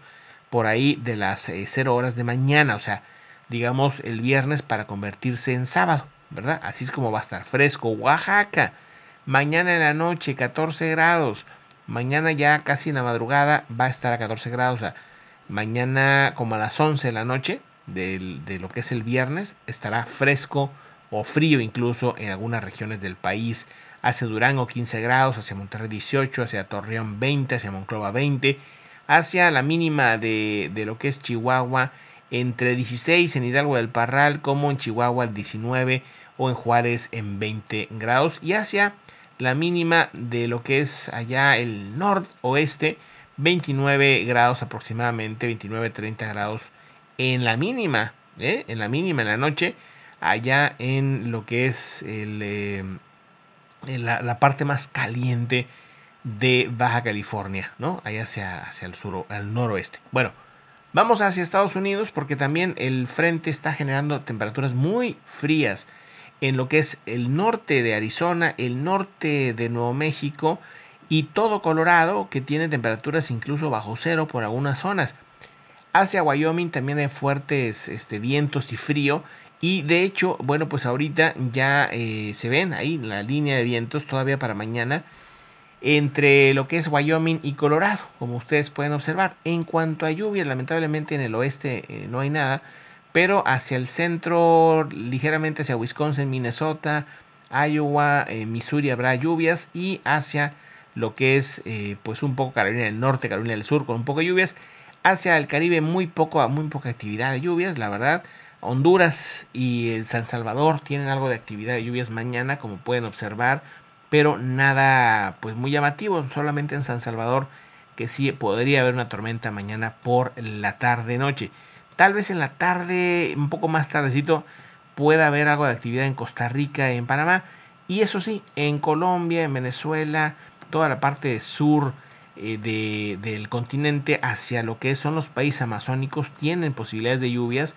por ahí de las 0 eh, horas de mañana, o sea, digamos el viernes para convertirse en sábado, ¿verdad? Así es como va a estar fresco Oaxaca Mañana en la noche 14 grados. Mañana ya casi en la madrugada va a estar a 14 grados. O mañana como a las 11 de la noche de, lo que es el viernes estará fresco o frío incluso en algunas regiones del país. Hacia Durango 15 grados, hacia Monterrey 18, hacia Torreón 20, hacia Monclova 20, hacia la mínima de, de lo que es Chihuahua entre 16 en Hidalgo del Parral como en Chihuahua 19 o en Juárez en 20 grados y hacia la mínima de lo que es allá el noroeste 29 grados aproximadamente 29 30 grados en la mínima ¿eh? en la mínima en la noche allá en lo que es eh, la, parte más caliente de Baja California, ¿no? Allá hacia, hacia el sur, al noroeste. Bueno, vamos hacia Estados Unidos porque también el frente está generando temperaturas muy frías en lo que es el norte de Arizona, el norte de Nuevo México y todo Colorado, que tiene temperaturas incluso bajo cero por algunas zonas. Hacia Wyoming también hay fuertes este, vientos y frío. Y de hecho, bueno, pues ahorita ya eh, se ven ahí la línea de vientos todavía para mañana entre lo que es Wyoming y Colorado, como ustedes pueden observar. En cuanto a lluvias, lamentablemente en el oeste eh, no hay nada pero hacia el centro, ligeramente hacia Wisconsin, Minnesota, Iowa, Misuri eh, Missouri habrá lluvias y hacia lo que es eh, pues un poco Carolina del Norte, Carolina del Sur con un poco de lluvias, hacia el Caribe muy, poco, muy poca actividad de lluvias, la verdad. Honduras y eh, San Salvador tienen algo de actividad de lluvias mañana, como pueden observar, pero nada pues muy llamativo, solamente en San Salvador que sí podría haber una tormenta mañana por la tarde noche. Tal vez en la tarde, un poco más tardecito, pueda haber algo de actividad en Costa Rica, en Panamá. Y eso sí, en Colombia, en Venezuela, toda la parte sur eh, del continente hacia lo que son los países amazónicos tienen posibilidades de lluvias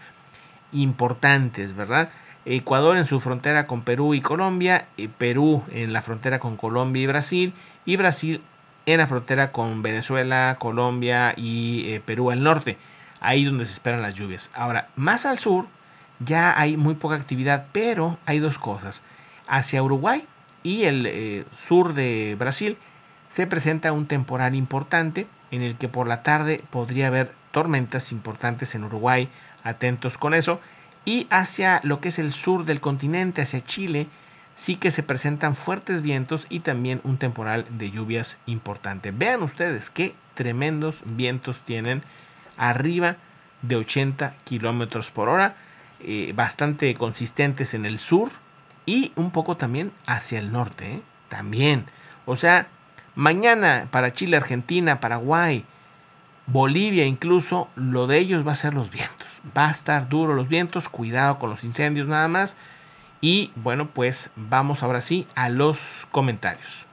importantes, ¿verdad? Ecuador en su frontera con Perú y Colombia, y eh, Perú en la frontera con Colombia y Brasil, y Brasil en la frontera con Venezuela, Colombia y eh, Perú al norte ahí donde se esperan las lluvias. Ahora, más al sur ya hay muy poca actividad, pero hay dos cosas. Hacia Uruguay y el eh, sur de Brasil se presenta un temporal importante en el que por la tarde podría haber tormentas importantes en Uruguay, atentos con eso. Y hacia lo que es el sur del continente, hacia Chile, sí que se presentan fuertes vientos y también un temporal de lluvias importante. Vean ustedes qué tremendos vientos tienen arriba de 80 kilómetros por hora, eh, bastante consistentes en el sur y un poco también hacia el norte. ¿eh? También, o sea, mañana para Chile, Argentina, Paraguay, Bolivia incluso, lo de ellos va a ser los vientos. Va a estar duro los vientos, cuidado con los incendios nada más. Y bueno, pues vamos ahora sí a los comentarios.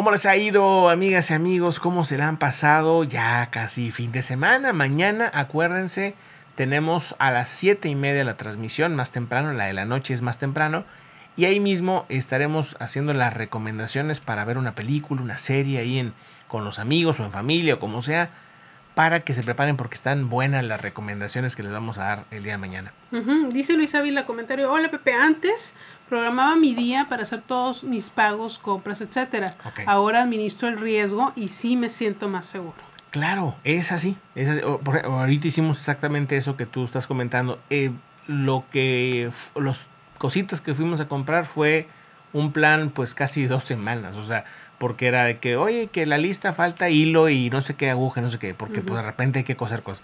¿Cómo les ha ido, amigas y amigos? ¿Cómo se la han pasado? Ya casi fin de semana. Mañana, acuérdense, tenemos a las 7 y media la transmisión, más temprano, la de la noche es más temprano. Y ahí mismo estaremos haciendo las recomendaciones para ver una película, una serie ahí en, con los amigos o en familia o como sea para que se preparen porque están buenas las recomendaciones que les vamos a dar el día de mañana. Dice Luis Ávila, comentario, hola Pepe, antes programaba mi día para hacer todos mis pagos, compras, etcétera. Ahora administro el riesgo y sí me siento más seguro. Claro, es así. Ahorita hicimos exactamente eso que tú estás comentando. Eh, lo que, los cositas que fuimos a comprar fue un plan pues casi dos semanas. O sea, porque era de que, oye, que la lista falta hilo y no sé qué aguja, no sé qué, porque pues, de repente hay que coser cosas.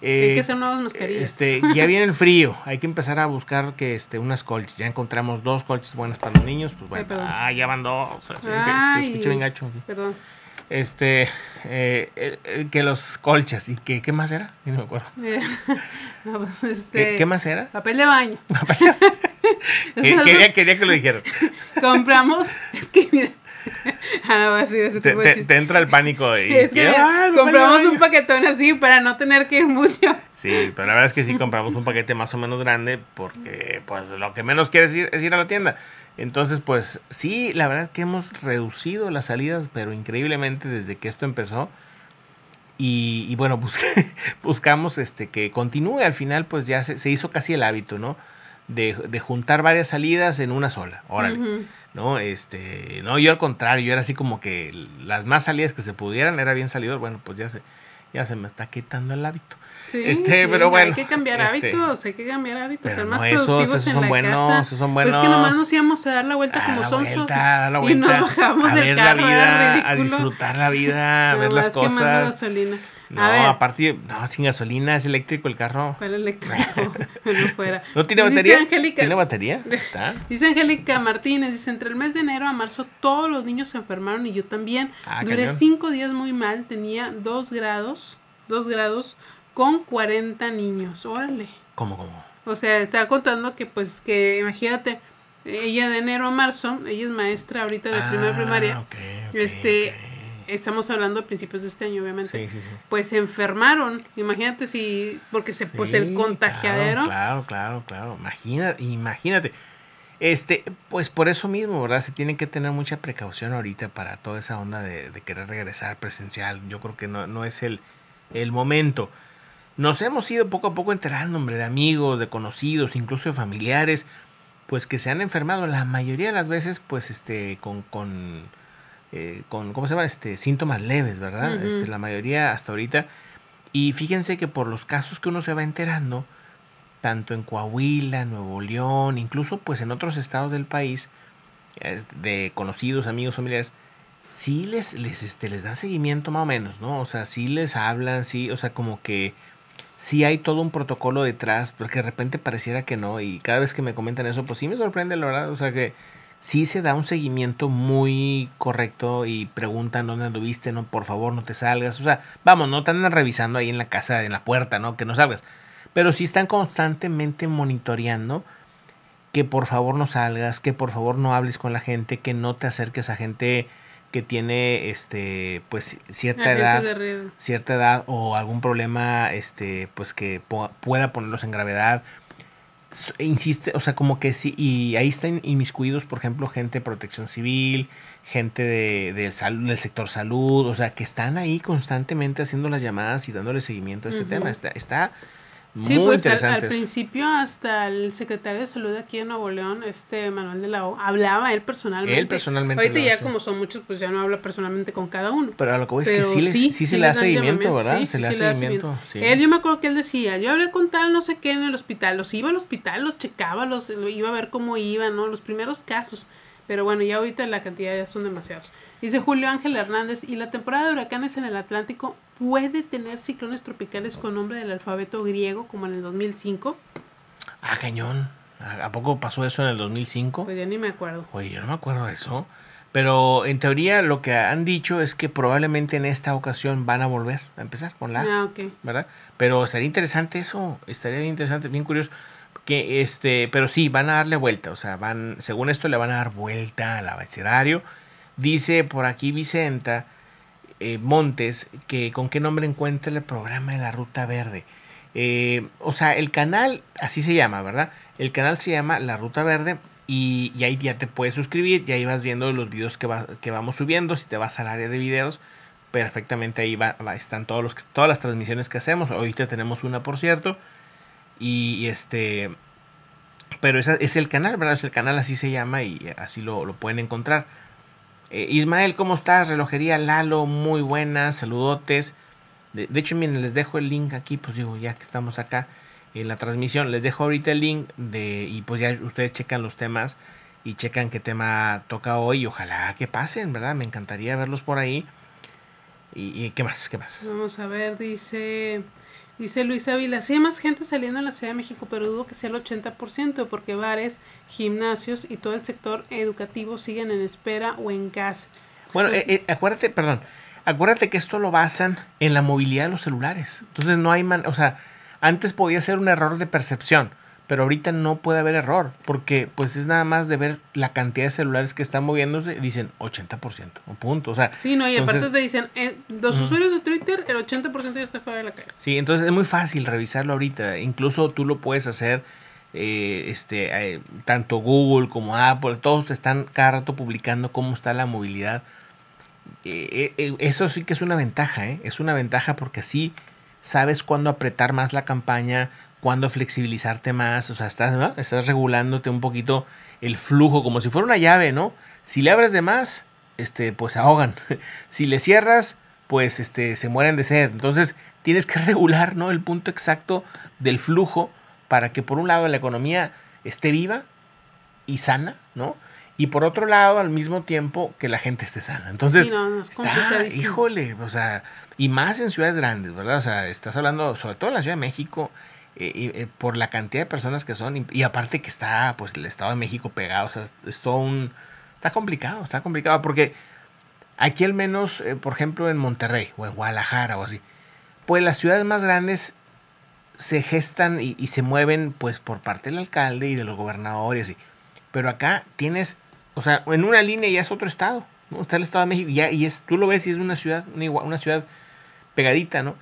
hay que eh, hacer nuevas mascarillas. Este, ya viene el frío, hay que empezar a buscar que este, unas colchas. Ya encontramos dos colchas buenas para los niños, pues bueno, ah, ya van dos. se, escucha gacho. Perdón. Este, eh, eh, que los colchas, ¿y qué, qué más era? no me acuerdo. pues, este, ¿Qué, más era? Papel de baño. Papel de baño. quería, quería que lo dijeras. Compramos, es que mira te, entra el pánico Y compramos un paquetón así para no tener que ir mucho. Sí, pero la verdad es que sí compramos un paquete más o menos grande porque pues lo que menos quieres ir, es ir a la tienda. Entonces, pues sí, la verdad es que hemos reducido las salidas, pero increíblemente desde que esto empezó. Y, bueno, buscamos este, que continúe. Al final, pues ya se hizo casi el hábito, ¿no? de, juntar varias salidas en una sola. Órale. ¿No? Este, no, yo al contrario, yo era así como que las más salidas que se pudieran, era bien salido bueno, pues ya se, ya se me está quitando el hábito. Sí, este, pero bueno. Hay que cambiar este, hábitos, hay que cambiar hábitos, ser más esos, son buenos, Esos son buenos. Pues que nomás nos íbamos a dar la vuelta como sonsos. A y nos bajamos a ver carro, la vida, a disfrutar la vida, a ver las cosas. No, aparte, no, sin gasolina, es eléctrico el carro. ¿Cuál eléctrico? no fuera. ¿No tiene batería? Dice ¿Tiene batería? ¿Está? Dice Angélica Martínez, dice, entre el mes de enero a marzo todos los niños se enfermaron y yo también. Ah, Duré cinco días muy mal, tenía dos grados, dos grados con 40 niños. Órale. ¿Cómo, cómo? O sea, estaba contando que, pues, que imagínate, ella de enero a marzo, ella es maestra ahorita de primer ah, primaria. este, estamos hablando de principios de este año, obviamente, sí, sí, sí. pues se enfermaron. Imagínate si, porque se, pues el contagiadero. Claro, claro, claro, imagínate. Este, pues por eso mismo, ¿verdad? Se tiene que tener mucha precaución ahorita para toda esa onda de, querer regresar presencial. Yo creo que no, no es el, el momento. Nos hemos ido poco a poco enterando, hombre, de amigos, de conocidos, incluso de familiares, pues que se han enfermado la mayoría de las veces, pues este, con, con eh, con, ¿cómo se llama? Este, síntomas leves, ¿verdad? Este, la mayoría hasta ahorita. Y fíjense que por los casos que uno se va enterando, tanto en Coahuila, Nuevo León, incluso pues en otros estados del país, de conocidos, amigos, familiares, sí les, les, este, les dan seguimiento más o menos, ¿no? O sea, sí les hablan, sí, o sea, como que sí hay todo un protocolo detrás, porque de repente pareciera que no, y cada vez que me comentan eso, pues sí me sorprende, la verdad, o sea que sí se da un seguimiento muy correcto y preguntan dónde anduviste, no, por favor, no te salgas. O sea, vamos, no te andan revisando ahí en la casa, en la puerta, ¿no? Que no salgas. Pero sí están constantemente monitoreando que por favor no salgas, que por favor no hables con la gente, que no te acerques a gente que tiene este pues cierta edad cierta edad o algún problema este pues que pueda ponerlos en gravedad insiste, o sea, como que sí, y ahí están inmiscuidos, por ejemplo, gente de protección civil, gente del sector salud, o sea, que están ahí constantemente haciendo las llamadas y dándole seguimiento a este tema. Está, está Sí, pues al, principio hasta el secretario de salud aquí en Nuevo León, este Manuel de la O, hablaba él personalmente. Él personalmente. Ahorita ya como son muchos, pues ya no habla personalmente con cada uno. Pero lo que voy es que sí, sí, se le hace seguimiento, ¿verdad? se le hace seguimiento. Él, yo me acuerdo que él decía, yo hablé con tal no sé qué en el hospital, los iba al hospital, los checaba, los iba a ver cómo iban, ¿no? Los primeros casos. Pero bueno, ya ahorita la cantidad ya son demasiados. Dice Julio Ángel Hernández, y la temporada de huracanes en el Atlántico puede tener ciclones tropicales con nombre del alfabeto griego, como en el 2005. Ah, cañón. ¿A poco pasó eso en el 2005? Pues ya ni me acuerdo. Oye, yo no me acuerdo de eso. Pero en teoría lo que han dicho es que probablemente en esta ocasión van a volver a empezar con la. Ah, ok. ¿Verdad? Pero estaría interesante eso. Estaría interesante, bien curioso. Que este, pero sí, van a darle vuelta. O sea, van, según esto, le van a dar vuelta al abecedario Dice por aquí Vicenta eh, Montes que con qué nombre encuentra el programa de la Ruta Verde. Eh, o sea, el canal, así se llama, ¿verdad? El canal se llama La Ruta Verde y, ahí ya te puedes suscribir ya ahí vas viendo los videos que, que, vamos subiendo. Si te vas al área de videos, perfectamente ahí están todos los, todas las transmisiones que hacemos. Ahorita tenemos una, por cierto. Y, este... Pero es el canal, ¿verdad? Es el canal, así se llama y así lo, lo pueden encontrar. Eh, Ismael, ¿cómo estás? Relojería Lalo, muy buenas, saludotes. De, hecho, miren, les dejo el link aquí, pues digo, ya que estamos acá en la transmisión, les dejo ahorita el link de, y pues ya ustedes checan los temas y checan qué tema toca hoy ojalá que pasen, ¿verdad? Me encantaría verlos por ahí. ¿Y, y qué más? ¿Qué más? Vamos a ver, dice... Dice Luis Ávila, sí hay más gente saliendo a la Ciudad de México, pero dudo que sea el 80% porque bares, gimnasios y todo el sector educativo siguen en espera o en casa Bueno, pues eh, eh, acuérdate, perdón, acuérdate que esto lo basan en la movilidad de los celulares. Entonces no hay man, o sea, antes podía ser un error de percepción pero ahorita no puede haber error, porque pues es nada más de ver la cantidad de celulares que están moviéndose, dicen 80%, un punto, Sí, no, y aparte te dicen, eh, los usuarios de Twitter, el 80% ya está fuera de la calle. Sí, entonces es muy fácil revisarlo ahorita, incluso tú lo puedes hacer, eh, este, eh, tanto Google como Apple, todos te están cada rato publicando cómo está la movilidad. eso sí que es una ventaja, es una ventaja porque así sabes cuándo apretar más la campaña, cuándo flexibilizarte más, o sea, estás, estás regulándote un poquito el flujo, como si fuera una llave, ¿no? Si le abres de más, este, pues ahogan. si le cierras, pues este, se mueren de sed. Entonces tienes que regular ¿no? el punto exacto del flujo para que por un lado la economía esté viva y sana, ¿no? Y por otro lado, al mismo tiempo que la gente esté sana. Entonces, está, híjole, o sea, y más en ciudades grandes, ¿verdad? O sea, estás hablando sobre todo en la Ciudad de México eh, eh, por la cantidad de personas que son. Y, aparte que está pues el Estado de México pegado. O sea, es todo un... Está complicado, está complicado. Porque aquí al menos, eh, por ejemplo, en Monterrey o en Guadalajara o así. Pues las ciudades más grandes se gestan y, se mueven pues por parte del alcalde y de los gobernadores. Y, pero acá tienes, o sea, en una línea ya es otro estado, ¿no? Está el Estado de México y es, tú lo ves y es una ciudad, una, una ciudad pegadita, ¿no?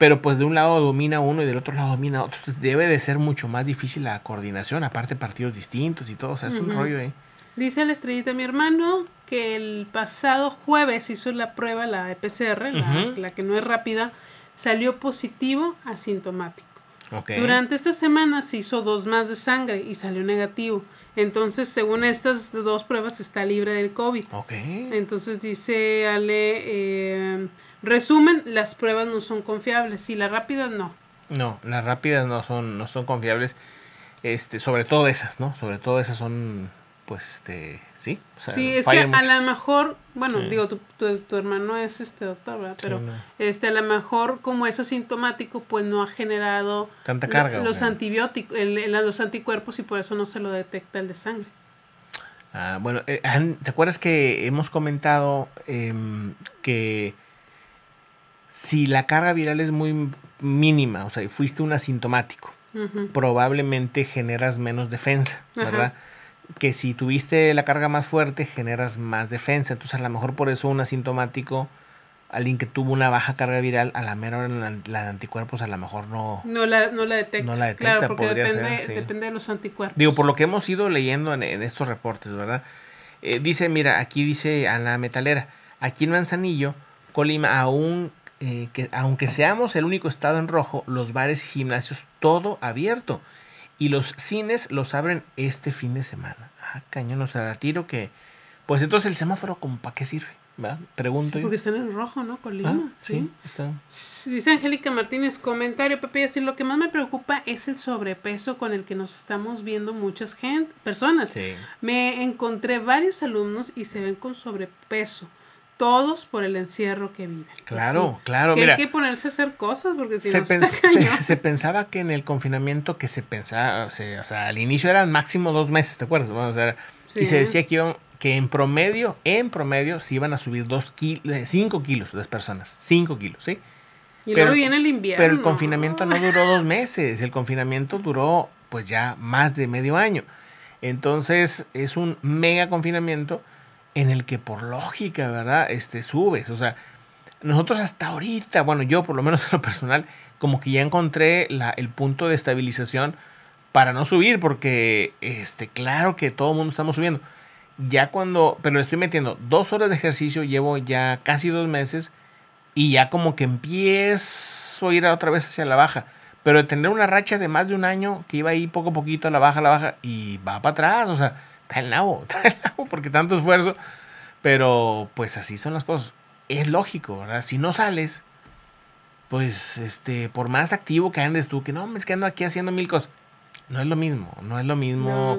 pero pues de un lado domina uno y del otro lado domina otro. debe de ser mucho más difícil la coordinación, aparte partidos distintos y todo, o sea, es un rollo ahí. Eh. Dice la estrellita mi hermano que el pasado jueves hizo la prueba, la EPCR, la, que no es rápida, salió positivo asintomático. Durante esta semana se hizo dos más de sangre y salió negativo. Entonces, según estas dos pruebas, está libre del COVID. Entonces dice Ale... Eh, Resumen, las pruebas no son confiables y las rápidas no. No, las rápidas no son, no son confiables. Este, sobre todo esas, ¿no? Sobre todo esas son, pues, este, sí. sí, es que a lo mejor, bueno, digo, tu, tu, tu, hermano es este doctor, ¿verdad? Pero este, a lo mejor como es asintomático, pues no ha generado los antibióticos, el, los anticuerpos y por eso no se lo detecta el de sangre. Ah, bueno, eh, ¿te acuerdas que hemos comentado em, que si la carga viral es muy mínima, o sea, y fuiste un asintomático, probablemente generas menos defensa, ¿verdad? Que si tuviste la carga más fuerte, generas más defensa. Entonces, a lo mejor por eso un asintomático, alguien que tuvo una baja carga viral, a la mera hora la, la de anticuerpos a lo mejor no... No la, no detecta. No la detecta, porque depende, depende de los anticuerpos. Digo, por lo que hemos ido leyendo en, estos reportes, ¿verdad? Eh, dice, mira, aquí dice Ana Metalera, aquí en Manzanillo, Colima, aún eh, que aunque seamos el único estado en rojo, los bares y gimnasios todo abierto. Y los cines los abren este fin de semana. Ah, cañón, o sea, da tiro que... Pues entonces el semáforo como para qué sirve. Pregunto. porque están en rojo, ¿no? con Lima ah, sí, Están. Dice Angélica Martínez, comentario, Pepe, decir, lo que más me preocupa es el sobrepeso con el que nos estamos viendo muchas gente, personas. Sí. Me encontré varios alumnos y se ven con sobrepeso todos por el encierro que viven. Pues claro, claro. Que hay que ponerse a hacer cosas porque si se, se, pensaba que en el confinamiento que se pensaba, o sea, al inicio eran máximo dos meses, ¿te acuerdas? Y se decía que, que en promedio, en promedio, se iban a subir dos 5 eh, cinco kilos las personas, cinco kilos, ¿sí? Y pero, luego viene el invierno. Pero el confinamiento no duró dos meses, el confinamiento duró pues ya más de medio año. Entonces es un mega confinamiento en el que por lógica, ¿verdad? Este, subes. O sea, nosotros hasta ahorita, bueno, yo por lo menos en lo personal, como que ya encontré el punto de estabilización para no subir, porque, este, claro que todo el mundo estamos subiendo. Ya cuando, pero le estoy metiendo dos horas de ejercicio, llevo ya casi dos meses y ya como que empiezo a ir otra vez hacia la baja. Pero de tener una racha de más de un año que iba ahí poco a poquito a la baja, a la baja y va para atrás, o sea, está el nabo, está el nabo, porque tanto esfuerzo. Pero pues así son las cosas. Es lógico, ¿verdad? Si no sales, pues este, por más activo que andes tú, que no, es que ando aquí haciendo mil cosas. No es lo mismo, no es lo mismo,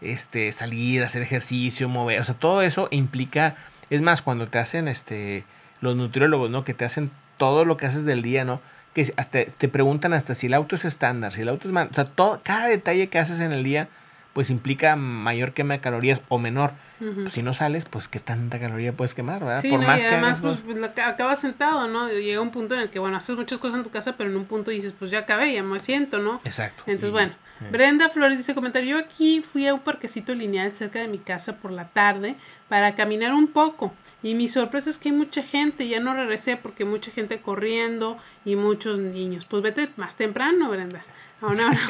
este salir, hacer ejercicio, mover, o sea, todo eso implica, es más cuando te hacen este los nutriólogos, ¿no? Que te hacen todo lo que haces del día, ¿no? Que hasta te preguntan hasta si el auto es estándar, si el auto es, o sea, todo, cada detalle que haces en el día pues implica mayor quema de calorías o menor. Pues, si no sales, pues qué tanta caloría puedes quemar, ¿verdad? Por más y que además, pues, acabas sentado, ¿no? Llega un punto en el que, bueno, haces muchas cosas en tu casa, pero en un punto dices, pues ya acabé, ya me siento, ¿no? Exacto. Entonces, bueno. Eh. Brenda Flores dice comentario, yo aquí fui a un parquecito lineal cerca de mi casa por la tarde para caminar un poco. Y mi sorpresa es que hay mucha gente, ya no regresé porque mucha gente corriendo y muchos niños. Pues vete más temprano, Brenda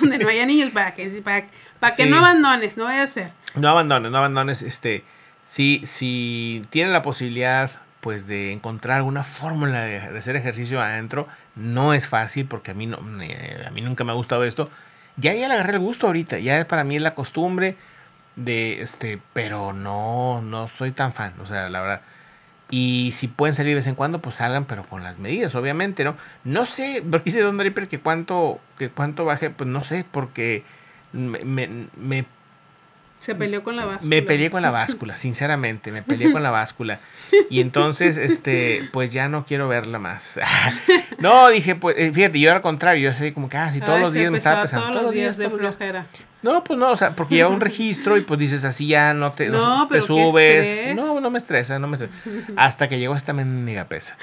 donde no haya para que, para, que no abandones, no vaya a ser. No abandones, no abandones. Este, si, si tiene la posibilidad pues de encontrar alguna fórmula de, hacer ejercicio adentro, no es fácil porque a mí, no, a mí nunca me ha gustado esto. Ya, ya le agarré el gusto ahorita, ya para mí es la costumbre de, este, pero no, no soy tan fan, o sea, la verdad. Y si pueden salir de vez en cuando, pues salgan, pero con las medidas, obviamente, ¿no? No sé, porque hice Don Draper que cuánto, que cuánto baje, pues no sé, porque me, me, se peleó con la báscula. Me peleé con la báscula, sinceramente, me peleé con la báscula. Y entonces, este, pues ya no quiero verla más. no, dije, pues, eh, fíjate, yo era al contrario, yo así como que, ah, si todos los días me estaba pesando. Todos los días de flojera. No, pues no, o sea, porque lleva un registro y pues dices así ya no te, te subes. No, no me estresa, no me estresa. Hasta que llegó esta mendiga pesa.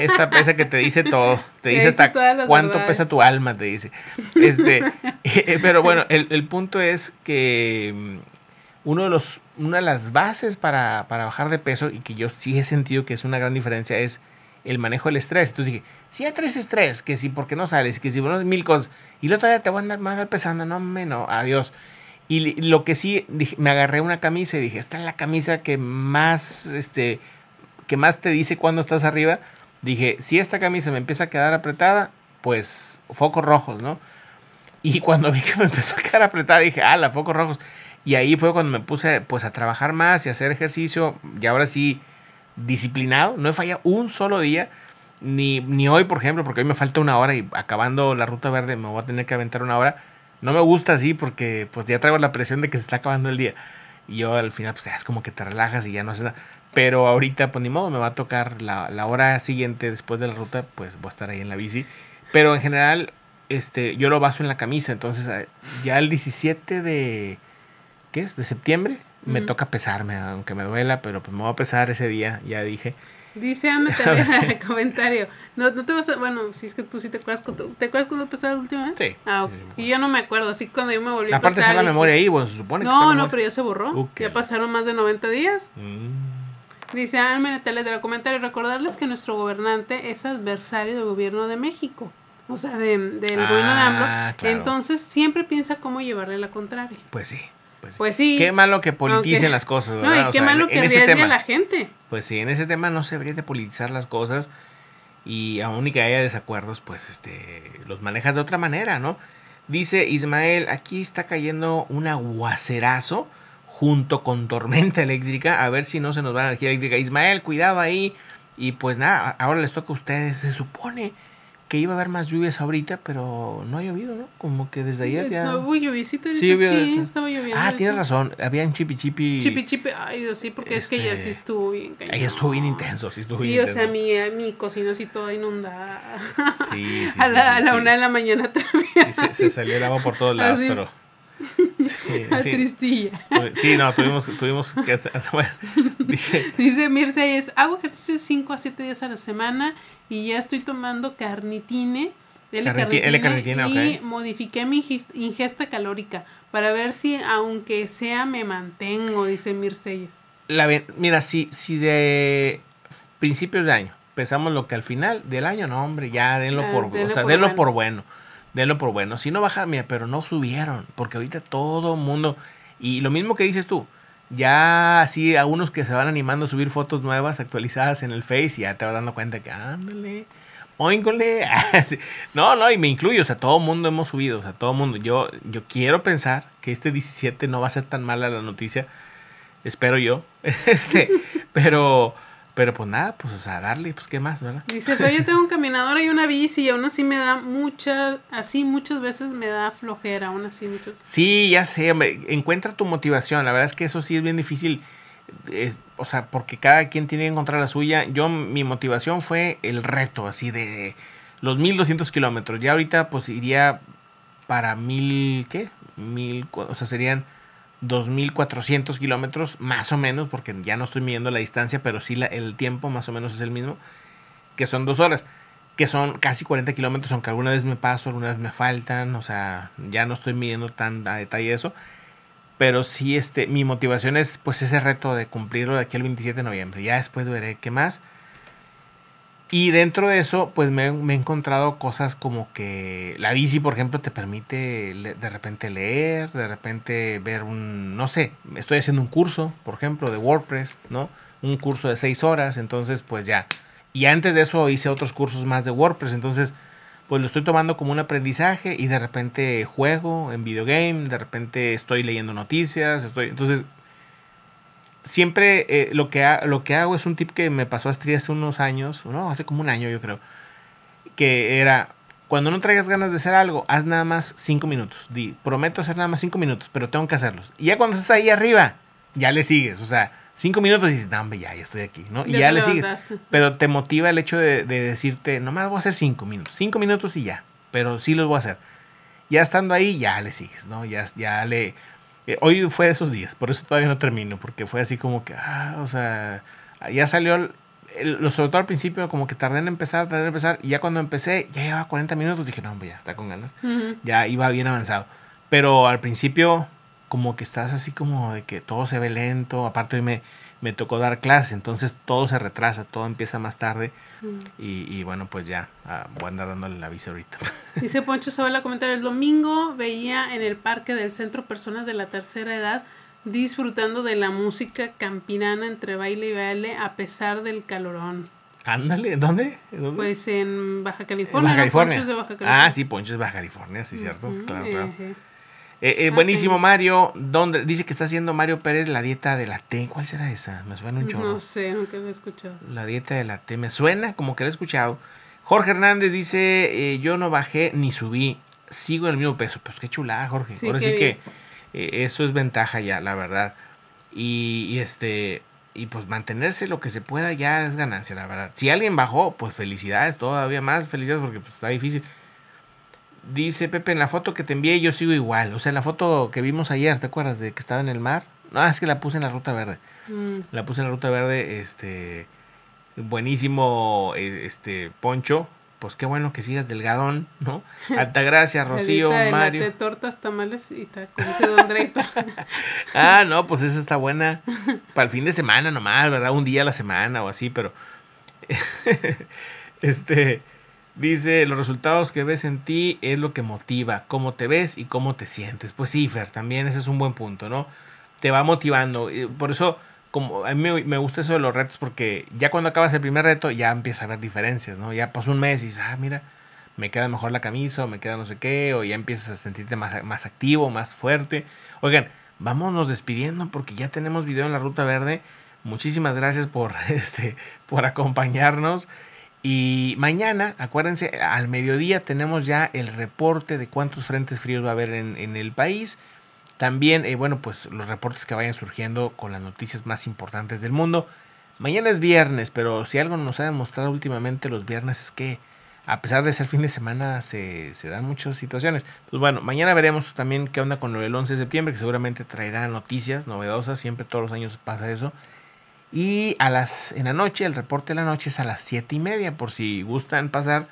Esta pesa que te dice todo, te dice hasta cuánto pesa tu alma, te dice. Este, eh, pero bueno, el, punto es que mm, uno de los, una de las bases para bajar de peso y que yo sí he sentido que es una gran diferencia es el manejo del estrés. Entonces dije, si ya tres estrés, que si porque no sales, que si bueno, mil cosas, y otro día te voy a andar, pesando, no menos, adiós. Y lo que sí, me agarré una camisa y dije, esta es la camisa que más, este, que más te dice cuando estás arriba. Dije, si esta camisa me empieza a quedar apretada, pues focos rojos, ¿no? Y cuando vi que me empezó a quedar apretada, dije, ah, la focos rojos. Y ahí fue cuando me puse pues a trabajar más y a hacer ejercicio. Y ahora sí, disciplinado, no he fallado un solo día. Ni, ni, hoy, por ejemplo, porque hoy me falta una hora y acabando la ruta verde me voy a tener que aventar una hora. No me gusta así porque pues ya traigo la presión de que se está acabando el día. Y yo al final pues es como que te relajas y ya no haces nada. Pero ahorita, pues ni modo, me va a tocar la, la, hora siguiente después de la ruta, pues voy a estar ahí en la bici. Pero en general, este, yo lo baso en la camisa. Entonces, eh, ya el 17 de... ¿Qué es? ¿De septiembre? me toca pesarme, aunque me duela, pero pues me voy a pesar ese día, ya dije. Dice Ame en el comentario. No, no te vas a. Bueno, si es que tú sí te acuerdas. Cuando, ¿Te acuerdas cuando pesaba la última vez? Sí. Ah, y yo no me acuerdo. Así cuando yo me volví a Aparte está la memoria ahí, bueno, se supone que. No, no, pero ya se borró. Ya pasaron más de 90 días. Mm. Dice Ame en el comentario. Recordarles que nuestro gobernante es adversario del gobierno de México. O sea, del gobierno de AMLO. Ah, entonces siempre piensa cómo llevarle la contraria. Pues sí. Pues, pues, sí. Qué malo que politicen las cosas, No, y qué malo e-, que ese la gente. Pues sí, en ese tema no se debería de politizar las cosas y aún y que haya desacuerdos, pues este, los manejas de otra manera, ¿no? Dice Ismael, aquí está cayendo un aguacerazo junto con tormenta eléctrica, a ver si no se nos va la energía eléctrica. Ismael, cuidado ahí. Y pues nada, ahora les toca a ustedes, se supone que iba a haber más lluvias ahorita, pero no ha llovido, ¿no? Como que desde ayer ya. No hubo sí, sí estaba lloviendo. Ah, tienes razón, había un chipi chipi. Chipi chipi, ay, sí, porque es que ya sí este, estuvo bien. Ahí estuvo bien intenso, sí estuvo sí, bien. Sí, o sea, mi, mi cocina así toda inundada. Sí, sí, a La, una de la mañana también. Sí, se, se salió el agua por todos lados, pero. Sí, sí. Sí, no, tuvimos, tuvimos que... dice, dice hago ejercicio 5 a 7 días a la semana y ya estoy tomando carnitine. L-carnitina, y modifiqué mi ingesta calórica para ver si, aunque sea, me mantengo, dice Mirceyes. mira, si, si de principios de año pensamos lo que al final del año, no, hombre, ya denlo ah, o sea, denlo por bueno denlo por bueno. Si no bajaron, mira, pero no subieron, porque ahorita todo mundo. Y lo mismo que dices tú, ya así a unos que se van animando a subir fotos nuevas actualizadas en el Face, ya te vas dando cuenta que ándale, oíngole. no, no, y me incluyo, o sea, todo mundo hemos subido, o sea, todo mundo. Yo, yo quiero pensar que este 17 no va a ser tan mala la noticia, espero yo, este, pero pero pues nada, pues o sea, darle, pues qué más, ¿verdad? Dice, pero yo tengo un caminador y una bici y aún así me da muchas, así muchas veces me da flojera, aún así muchas. Sí, ya sé, hombre, encuentra tu motivación, la verdad es que eso sí es bien difícil, o sea, porque cada quien tiene que encontrar la suya. Yo, mi motivación fue el reto, así de los 1200 kilómetros, ya ahorita pues iría para mil, ¿qué? Mil, o sea, serían 2.400 kilómetros, más o menos, porque ya no estoy midiendo la distancia, pero sí el tiempo más o menos es el mismo, que son dos horas, que son casi 40 kilómetros, aunque alguna vez me paso, alguna vez me faltan, o sea, ya no estoy midiendo tan a detalle eso, pero sí, este, mi motivación es pues ese reto de cumplirlo de aquí al 27 de noviembre, ya después veré qué más. Y dentro de eso, pues me, he encontrado cosas como que la bici, por ejemplo, te permite de repente leer, de repente ver un, no sé, estoy haciendo un curso, por ejemplo, de WordPress, ¿no? Un curso de seis horas, entonces pues ya. Y antes de eso hice otros cursos más de WordPress, entonces pues lo estoy tomando como un aprendizaje y de repente juego en videogame, de repente estoy leyendo noticias, estoy, entonces siempre eh, lo, que lo que hago es un tip que me pasó a Astrid hace unos años, no, hace como un año yo creo, que era, cuando no traigas ganas de hacer algo, haz nada más cinco minutos. Di, prometo hacer nada más cinco minutos, pero tengo que hacerlos. Y ya cuando estás ahí arriba, ya le sigues, o sea, cinco minutos y dices, no, ya, estoy aquí, ¿no? Y ya, le sigues. Pero te motiva el hecho de, de decirte, nomás voy a hacer cinco minutos, cinco minutos y ya, pero sí los voy a hacer. Ya estando ahí, ya le sigues, ¿no? Ya, ya le eh, hoy fue esos días, por eso todavía no termino, porque fue así como que, ah, o sea, ya salió, lo sobre todo al principio, como que tardé en empezar, tardé en empezar, y ya cuando empecé, ya llevaba 40 minutos, dije, no, ya está con ganas, ya iba bien avanzado. Pero al principio, como que estás así como de que todo se ve lento, aparte de me me tocó dar clase, entonces todo se retrasa, todo empieza más tarde mm. y, bueno, pues ya ah, voy a andar dándole la aviso ahorita. Dice Poncho Sabela comentar, el domingo veía en el parque del centro personas de la tercera edad disfrutando de la música campinana entre baile y baile a pesar del calorón. Ándale, ¿dónde? Pues en Baja California. Baja Ponchos de Baja ah, California. Ah, sí, poncho es Baja California, sí, cierto. Claro, eh, eh. Eh, eh, ah, buenísimo, Mario. Dice que está haciendo Mario Pérez la dieta de la T. ¿Cuál será esa? Me suena un chorro. No sé, nunca la he escuchado. La dieta de la T. Me suena como que la he escuchado. Jorge Hernández dice: eh, Yo no bajé ni subí. Sigo en el mismo peso. Pues qué chulada, Jorge. Sí, Ahora sí que eso es ventaja ya, la verdad. Y, y, este. Y pues mantenerse lo que se pueda ya es ganancia, la verdad. Si alguien bajó, pues felicidades, todavía más felicidades porque pues, está difícil. Dice Pepe, en la foto que te envié yo sigo igual. O sea, la foto que vimos ayer, ¿te acuerdas? De que estaba en el mar. No, es que la puse en la ruta verde. Mm. La puse en la ruta verde, este. Buenísimo, e, este, Poncho. Pues qué bueno que sigas delgadón, ¿no? Altagracia, Rocío, Mario. De tortas, tamales y Don ah, no, pues esa está buena. Para el fin de semana nomás, ¿verdad? Un día a la semana o así, pero. este. Dice, los resultados que ves en ti es lo que motiva, cómo te ves y cómo te sientes. Pues sí, Fer, también ese es un buen punto, ¿no? Te va motivando. Por eso, como a mí me gusta eso de los retos, porque ya cuando acabas el primer reto, ya empieza a ver diferencias, ¿no? Ya pasó un mes y dices, ah, mira, me queda mejor la camisa, o me queda no sé qué, o ya empiezas a sentirte más, más activo, más fuerte. Oigan, vámonos despidiendo porque ya tenemos video en la ruta verde. Muchísimas gracias por, este, por acompañarnos. Y mañana, acuérdense, al mediodía tenemos ya el reporte de cuántos frentes fríos va a haber en, el país. También, eh, bueno, pues los reportes que vayan surgiendo con las noticias más importantes del mundo. Mañana es viernes, pero si algo nos ha demostrado últimamente los viernes es que a pesar de ser fin de semana se, se dan muchas situaciones. Pues bueno, mañana veremos también qué onda con el 11 de septiembre, que seguramente traerá noticias novedosas, siempre todos los años pasa eso. Y a las, en la noche, el reporte de la noche es a las 7 y media, por si gustan pasar,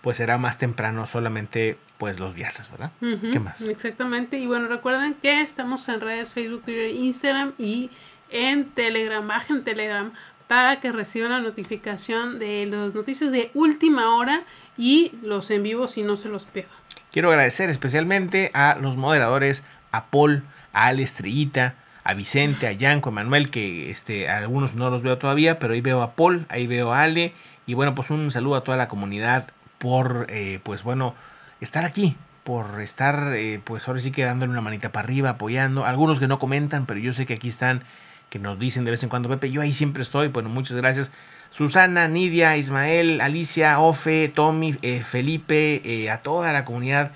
pues será más temprano solamente pues los viernes, ¿verdad? ¿Qué más? Exactamente, y bueno, recuerden que estamos en redes Facebook, Twitter, Instagram y en Telegram, bajen Telegram para que reciban la notificación de las noticias de última hora y los en vivo si no se los pierdan. Quiero agradecer especialmente a los moderadores, a Paul, a Ale Estrellita, a Vicente, a Yanco, a Manuel, que este, algunos no los veo todavía, pero ahí veo a Paul, ahí veo a Ale. Y bueno, pues un saludo a toda la comunidad por, eh, pues bueno, estar aquí, por estar, eh, pues ahora sí que dándole una manita para arriba, apoyando. Algunos que no comentan, pero yo sé que aquí están, que nos dicen de vez en cuando, Pepe, yo ahí siempre estoy. Bueno, muchas gracias. Susana, Nidia, Ismael, Alicia, Ofe, Tommy, eh, Felipe, a toda la comunidad.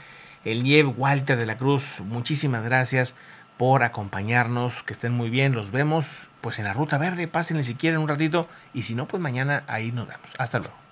Eliev, Walter de la Cruz, muchísimas gracias por acompañarnos, que estén muy bien, los vemos pues en la Ruta Verde, pásenle si quieren un ratito y si no, pues mañana ahí nos vemos. Hasta luego.